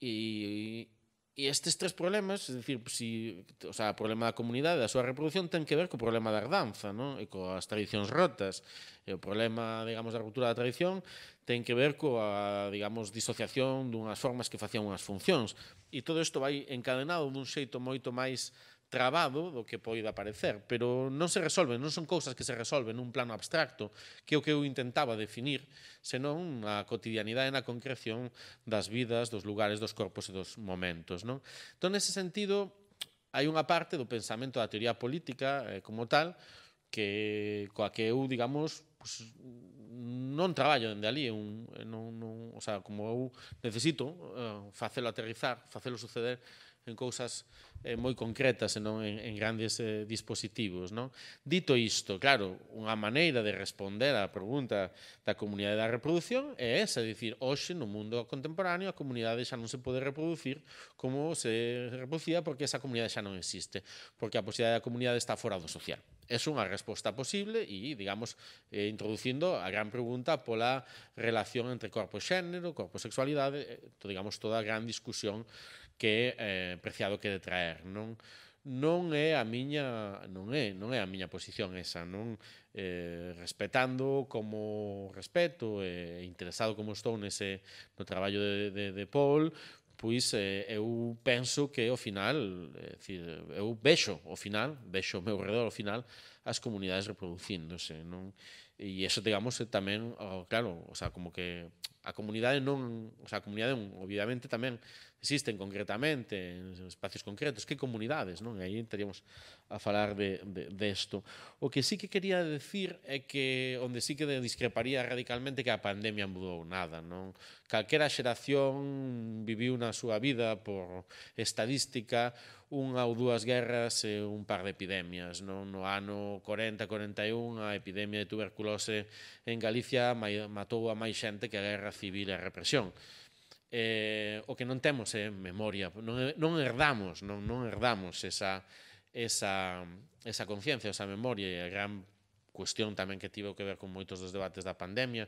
[SPEAKER 3] E, e estes tres problemas, é dicir, si, o sea, o problema da comunidade e da súa reproducción ten que ver co problema da herdanza, non? E coas tradicións rotas. E o problema, digamos, da ruptura da tradición ten que ver coa, digamos, disociación dunhas formas que facían unhas funcións. E todo isto vai encadenado dun xeito moito máis trabado do que poida parecer, pero non se resolven, non son cousas que se resolven nun plano abstracto, que é o que eu intentaba definir, senón a cotidianidade na concreción das vidas, dos lugares, dos corpos e dos momentos. Non? Entón, nese sentido, hai unha parte do pensamento da teoría política eh, como tal, que coa que eu, digamos, pues, non traballo dende ali, un, non, non, o sea, como eu necesito uh, facelo aterrizar, facelo suceder en cousas eh, moi concretas e non en, en grandes eh, dispositivos. Non? Dito isto, claro, unha maneira de responder á pregunta da comunidade da reproducción é esa, é dicir, hoxe no mundo contemporáneo a comunidade xa non se pode reproducir como se reproducía porque esa comunidade xa non existe, porque a posibilidade da comunidade está fora do social. Es unha resposta posible e, digamos, eh, introducindo a gran pregunta pola relación entre corpo e xénero, corpo e sexualidade, eh, to, digamos, toda a gran discusión que eh, preciado que de traer. Non, non é a miña non é, non é a miña posición esa, non eh, respetando como respeto e eh, interesado como estou nese no traballo de, de, de Paul, pois eh, eu penso que ao final, é eu vexo ao final, vexo ao meu redor ao final as comunidades reproduciéndose, non? E eso, digamos, eh, tamén, oh, claro, o sea, como que a comunidade non, o sea, a comunidade obviamente tamén existen concretamente en espacios concretos, que comunidades, non? E aí estaríamos a falar de de desto. O que sí que quería decir é que onde sí que discreparía radicalmente que a pandemia mudou nada, non? Calquera xeración viviu na súa vida por estadística unha ou dúas guerras e un par de epidemias. Non? No ano 40-41 a epidemia de tuberculose en Galicia matou a máis xente que a guerra civil e a represión. Eh, o que non temos é eh, memoria, non, non herdamos, non, non herdamos esa, esa, esa conciencia, esa memoria e a gran cuestión tamén que tivo que ver con moitos dos debates da pandemia,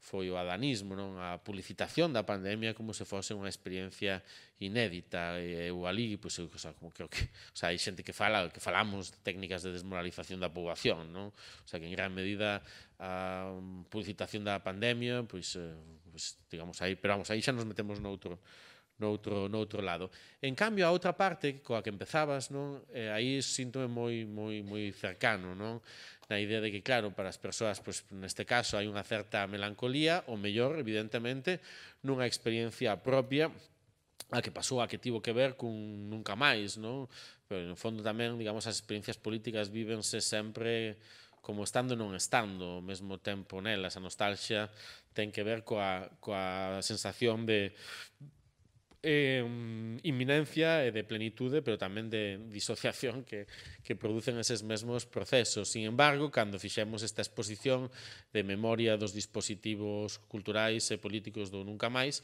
[SPEAKER 3] foi o adanismo, non? A publicitación da pandemia como se fose unha experiencia inédita. Eu ali, pois, eu, o sea, como creo que, o sea, hai xente que fala, que falamos de técnicas de desmoralización da poboación, non? O sea, que en gran medida a publicitación da pandemia, pois, eh, pois digamos aí, pero vamos, aí xa nos metemos noutro noutro, noutro lado. En cambio, a outra parte coa que empezabas, non? Eh, aí sinto moi, moi, moi cercano, non? na idea de que, claro, para as persoas, pois, neste caso, hai unha certa melancolía, ou mellor, evidentemente, nunha experiencia propia a que pasou, a que tivo que ver cun nunca máis, non? Pero, no fondo, tamén, digamos, as experiencias políticas vívense sempre como estando non estando ao mesmo tempo nelas. A nostalgia ten que ver coa, coa sensación de eh, inminencia e de plenitude, pero tamén de disociación que, que producen eses mesmos procesos. Sin embargo, cando fixemos esta exposición de memoria dos dispositivos culturais e políticos do Nunca Máis,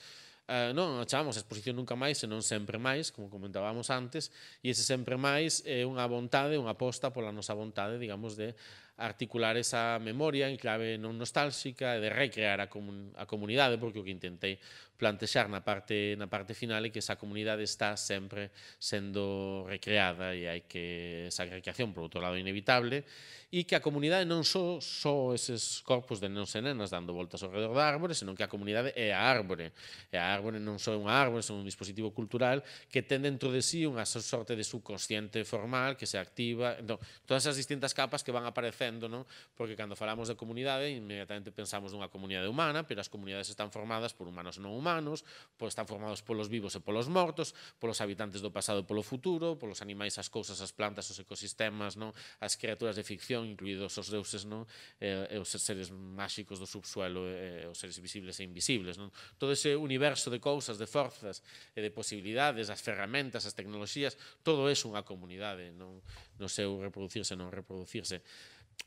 [SPEAKER 3] Uh, non chamamos a exposición Nunca Máis, senón Sempre Máis, como comentábamos antes, e ese Sempre Máis é unha vontade, unha aposta pola nosa vontade, digamos, de articular esa memoria en clave non nostálxica e de recrear a, comun a comunidade, porque o que intentei plantexar na parte, na parte final é que esa comunidade está sempre sendo recreada e hai que esa recreación, por outro lado, inevitable e que a comunidade non só, só eses corpos de nenos e nenas dando voltas ao redor da árbore, senón que a comunidade é a árbore. E a árbore non só é unha árbore, senón un dispositivo cultural que ten dentro de sí unha sorte de subconsciente formal que se activa. Non, entón, todas as distintas capas que van aparecendo, non? porque cando falamos de comunidade, inmediatamente pensamos nunha comunidade humana, pero as comunidades están formadas por humanos non humanos, humanos, pois están formados polos vivos e polos mortos, polos habitantes do pasado e polo futuro, polos animais, as cousas, as plantas, os ecosistemas, non? as criaturas de ficción, incluídos os deuses, non? E, e os seres máxicos do subsuelo, e, e os seres visibles e invisibles. Non? Todo ese universo de cousas, de forzas e de posibilidades, as ferramentas, as tecnoloxías, todo é unha comunidade, non, non seu reproducirse, non reproducirse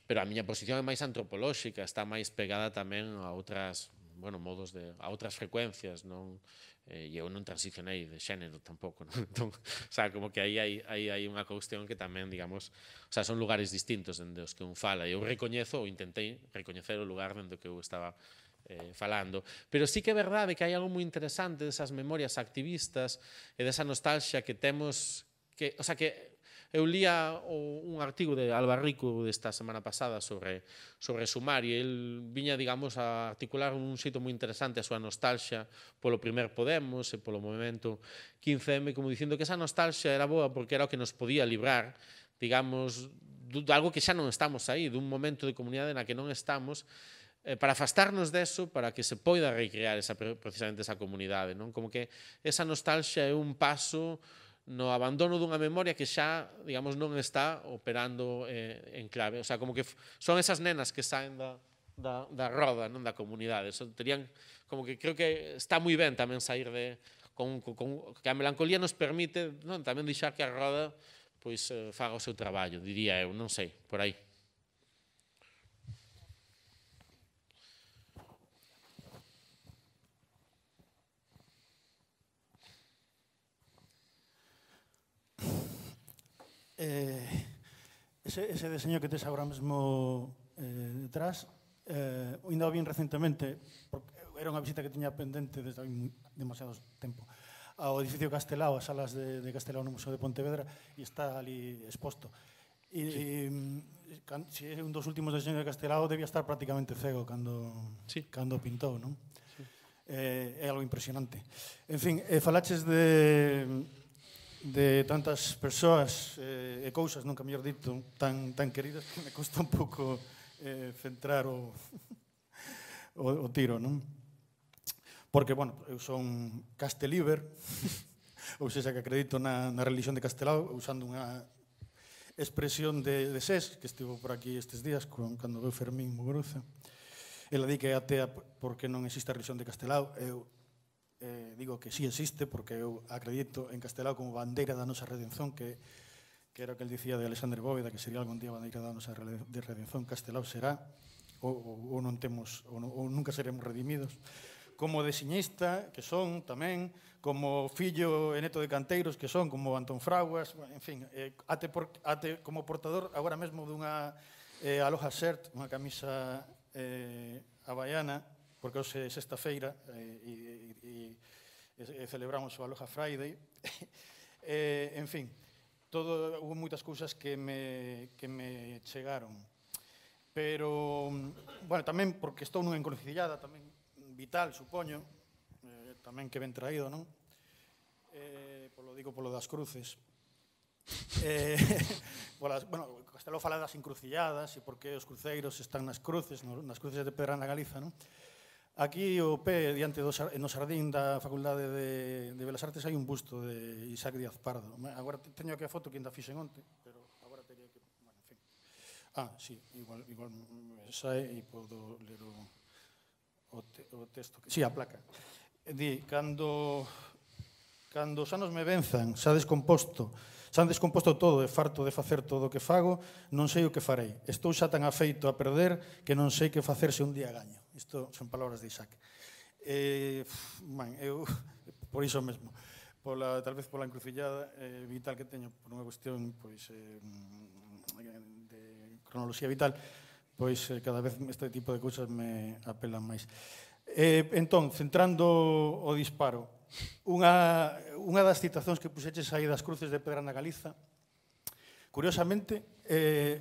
[SPEAKER 3] pero a miña posición é máis antropolóxica, está máis pegada tamén a outras bueno, modos de a outras frecuencias, non eh, e eu non transicionei de xénero tampouco, non? Entón, o sea, como que aí hai, aí hai unha cuestión que tamén, digamos, o sea, son lugares distintos dende os que un fala. Eu recoñezo, ou intentei recoñecer o lugar dende que eu estaba eh, falando. Pero sí que é verdade que hai algo moi interesante desas memorias activistas e desa nostalgia que temos que, o sea, que Eu lía un artigo de Albarrico desta semana pasada sobre, sobre Sumar e el viña, digamos, a articular un xeito moi interesante a súa nostalxia polo primer Podemos e polo movimento 15M, como dicindo que esa nostalxia era boa porque era o que nos podía librar digamos, de algo que xa non estamos aí, dun momento de comunidade na que non estamos, eh, para afastarnos deso, para que se poida recrear esa, precisamente esa comunidade. Non? Como que esa nostalgia é un paso no abandono dunha memoria que xa, digamos, non está operando eh, en clave. O sea, como que son esas nenas que saen da, da, da roda, non da comunidade. Son, terían, como que creo que está moi ben tamén sair de... Con, con, con, que a melancolía nos permite non, tamén deixar que a roda pois, eh, faga o seu traballo, diría eu, non sei, por aí.
[SPEAKER 2] Eh, ese, ese deseño que tes agora mesmo eh, detrás, eh, ainda o vin recentemente, porque era unha visita que tiña pendente desde hai demasiado tempo, ao edificio Castelao, as salas de, de Castelao no Museo de Pontevedra, e está ali exposto. E, sí. e can, si é un dos últimos deseños de Castelao, debía estar prácticamente cego cando, sí. cando pintou, non? Sí. Eh, é algo impresionante. En fin, eh, falaches de de tantas persoas eh, e cousas, nunca mellor dito, tan, tan queridas que me custa un pouco eh, centrar o, o, o tiro, non? Porque, bueno, eu son casteliber, ou seja, que acredito na, na religión de Castelao, usando unha expresión de, de SES, que estivo por aquí estes días, con, cando veu Fermín Mugruza, Ela di que é atea porque non existe a religión de Castelao, eu eh, digo que sí existe porque eu acredito en castelao como bandeira da nosa redención que, que era o que el dicía de Alexander Bóveda que sería algún día bandeira da nosa de redención castelao será ou, ou non temos ou, ou nunca seremos redimidos como deseñista que son tamén como fillo e neto de canteiros que son como Antón Fraguas en fin, eh, ate, por, ate como portador agora mesmo dunha eh, aloja Shirt, unha camisa eh, habaiana porque hoxe é sexta feira eh, e, e, e, e celebramos o Aloha Friday. e, eh, en fin, todo, hubo moitas cousas que me, que me chegaron. Pero, bueno, tamén porque estou nunha encrucillada, tamén vital, supoño, eh, tamén que ben traído, non? Eh, polo digo polo das cruces. Eh, polas, bueno, Castelo fala das encrucilladas e porque os cruceiros están nas cruces, nas cruces de Pedra na Galiza, non? Aquí o pé diante do no xardín da Facultade de, de Belas Artes hai un busto de Isaac Díaz Pardo. Agora teño aquí a foto que ainda fixen onte, pero agora teria que... Bueno, en fin. Ah, sí, igual, igual sae e podo ler o, o, te, o texto. Que... Sí, a placa. Di, cando, cando os anos me venzan, xa descomposto, Xa descomposto todo e farto de facer todo o que fago, non sei o que farei. Estou xa tan afeito a perder que non sei que facerse un día gaño. Isto son palabras de Isaac. Eh, man, eu, por iso mesmo, pola, tal vez pola encrucillada eh, vital que teño por unha cuestión pois, eh, de cronoloxía vital, pois eh, cada vez este tipo de cousas me apelan máis. Eh, entón, centrando o disparo, unha, unha das citacións que puxeches aí das cruces de pedra na Galiza, curiosamente, eh,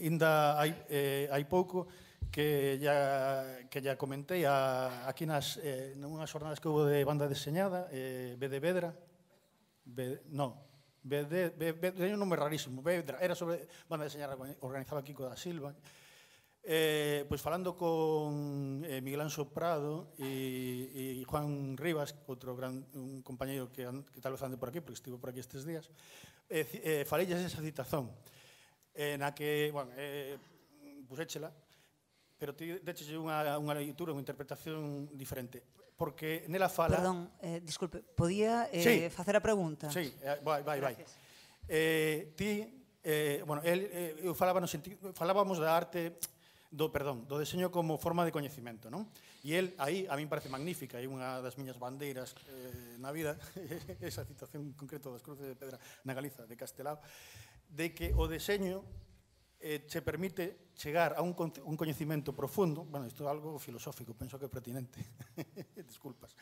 [SPEAKER 2] inda hai, eh, hai pouco, que ya, que ya comentei a, aquí nas, eh, nunhas jornadas que houve de banda deseñada, eh, B de Vedra, B, no, B de, B, B, B, un nome rarísimo, Vedra, era sobre banda deseñada organizaba B, da Silva, Eh, pois falando con eh, Miguel Anso Prado e, e Juan Rivas, outro gran un compañeiro que, que tal vez ande por aquí, porque estivo por aquí estes días, eh, eh, xa esa citazón eh, na que, bueno, eh, puséchela, pero ti decheche unha, unha leitura, unha interpretación diferente porque nela fala... Perdón,
[SPEAKER 1] eh, disculpe, podía eh, sí. facer a pregunta? Sí, eh, vai, vai, Gracias.
[SPEAKER 2] vai. Eh, ti, eh, bueno, el, eh, eu falaba no sentido, falábamos da arte do, perdón, do deseño como forma de coñecimento, non? E el aí a min parece magnífica, é unha das miñas bandeiras eh, na vida, esa citación en concreto das cruces de pedra na Galiza de Castelao, de que o deseño eh, che permite chegar a un, un coñecimento profundo, bueno, isto é algo filosófico, penso que é pertinente, disculpas,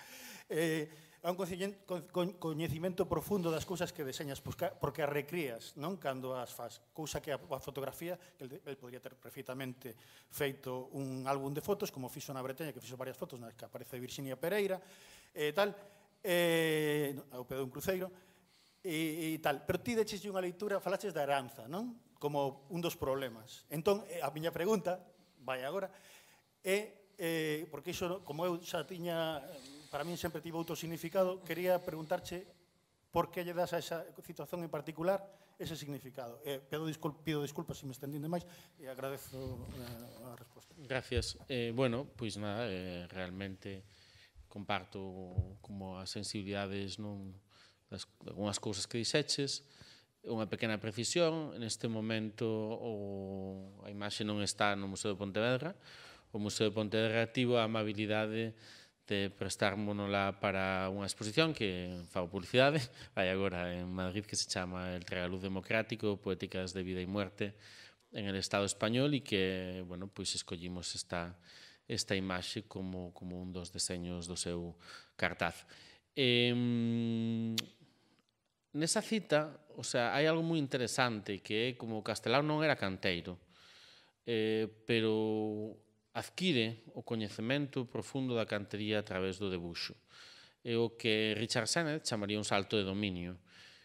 [SPEAKER 2] eh, é un coñecemento profundo das cousas que deseñas, porque as recrías, non? Cando as faz, cousa que a fotografía, que el podría ter perfectamente feito un álbum de fotos, como fixo na Bretaña, que fixo varias fotos, nas que aparece Virginia Pereira, e eh, tal, eh, ao pedo un cruceiro, e, e tal. Pero ti deches unha leitura, falaches da heranza, non? Como un dos problemas. Entón, a miña pregunta, vai agora, é, eh, porque iso, como eu xa tiña para min sempre tivo outro significado, quería preguntarche por que lle das a esa situación en particular ese significado. Eh, pido, discul pido disculpas se me estendín demais e agradezo eh, a resposta.
[SPEAKER 3] Gracias. Eh, bueno, pois nada, eh, realmente comparto como as sensibilidades non das algunhas cousas que dixeches, unha pequena precisión, neste momento o, a imaxe non está no Museo de Pontevedra, o Museo de Pontevedra tivo a amabilidade de de prestármonola para unha exposición que fa publicidade, vai agora en Madrid que se chama El Tragaluz Democrático, Poéticas de Vida e Muerte en el Estado Español e que, bueno, pois escollimos esta, esta imaxe como, como un dos deseños do seu cartaz. Eh, nesa cita, o sea, hai algo moi interesante que é como Castelao non era canteiro, eh, pero adquire o coñecemento profundo da cantería a través do debuxo. É o que Richard Sennett chamaría un salto de dominio,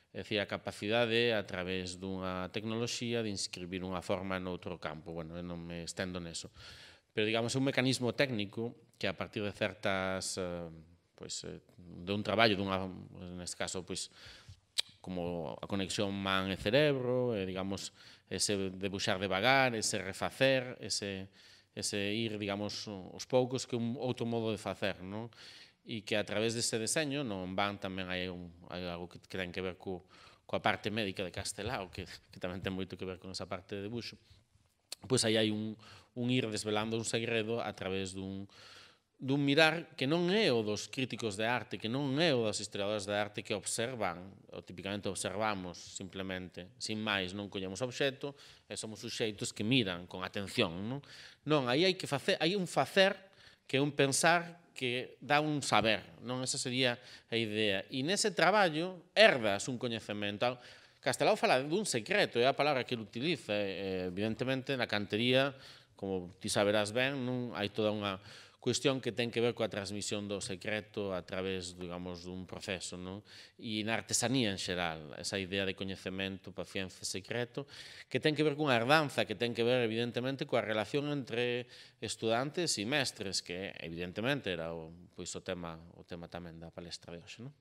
[SPEAKER 3] é dicir, a capacidade a través dunha tecnoloxía de inscribir unha forma noutro campo. Bueno, eu non me estendo neso. Pero, digamos, é un mecanismo técnico que a partir de certas... Eh, pois, eh, de un traballo, dunha, neste caso, pois, como a conexión man e cerebro, e, digamos, ese debuxar devagar, ese refacer, ese ese ir, digamos, os poucos que un outro modo de facer, non? E que a través deste deseño, non van tamén hai, un, hai algo que, que ten que ver co, coa parte médica de Castelao, que, que tamén ten moito que ver con esa parte de debuxo, pois aí hai un, un ir desvelando un segredo a través dun, dun mirar que non é o dos críticos de arte, que non é o dos historiadores de arte que observan, ou tipicamente observamos simplemente, sin máis, non collemos obxecto, e somos suxeitos que miran con atención, non? Non, aí hai que facer, hai un facer que é un pensar que dá un saber, non? Esa sería a idea. E nese traballo herdas un coñecemento. Castelao fala dun secreto, é a palabra que ele utiliza, evidentemente na cantería, como ti saberás ben, non hai toda unha cuestión que ten que ver coa transmisión do secreto a través, digamos, dun proceso, non? E na artesanía en xeral, esa idea de coñecemento, paciencia, secreto, que ten que ver cunha herdanza, que ten que ver, evidentemente, coa relación entre estudantes e mestres, que, evidentemente, era o, pois, o, tema, o tema tamén da palestra de hoxe, non?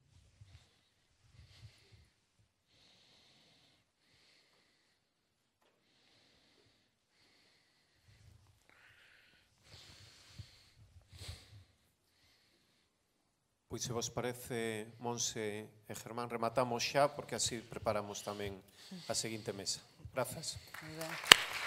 [SPEAKER 3] Pois se vos parece, Monse e Germán, rematamos xa porque así preparamos tamén
[SPEAKER 2] a seguinte mesa. Grazas. Muy ben.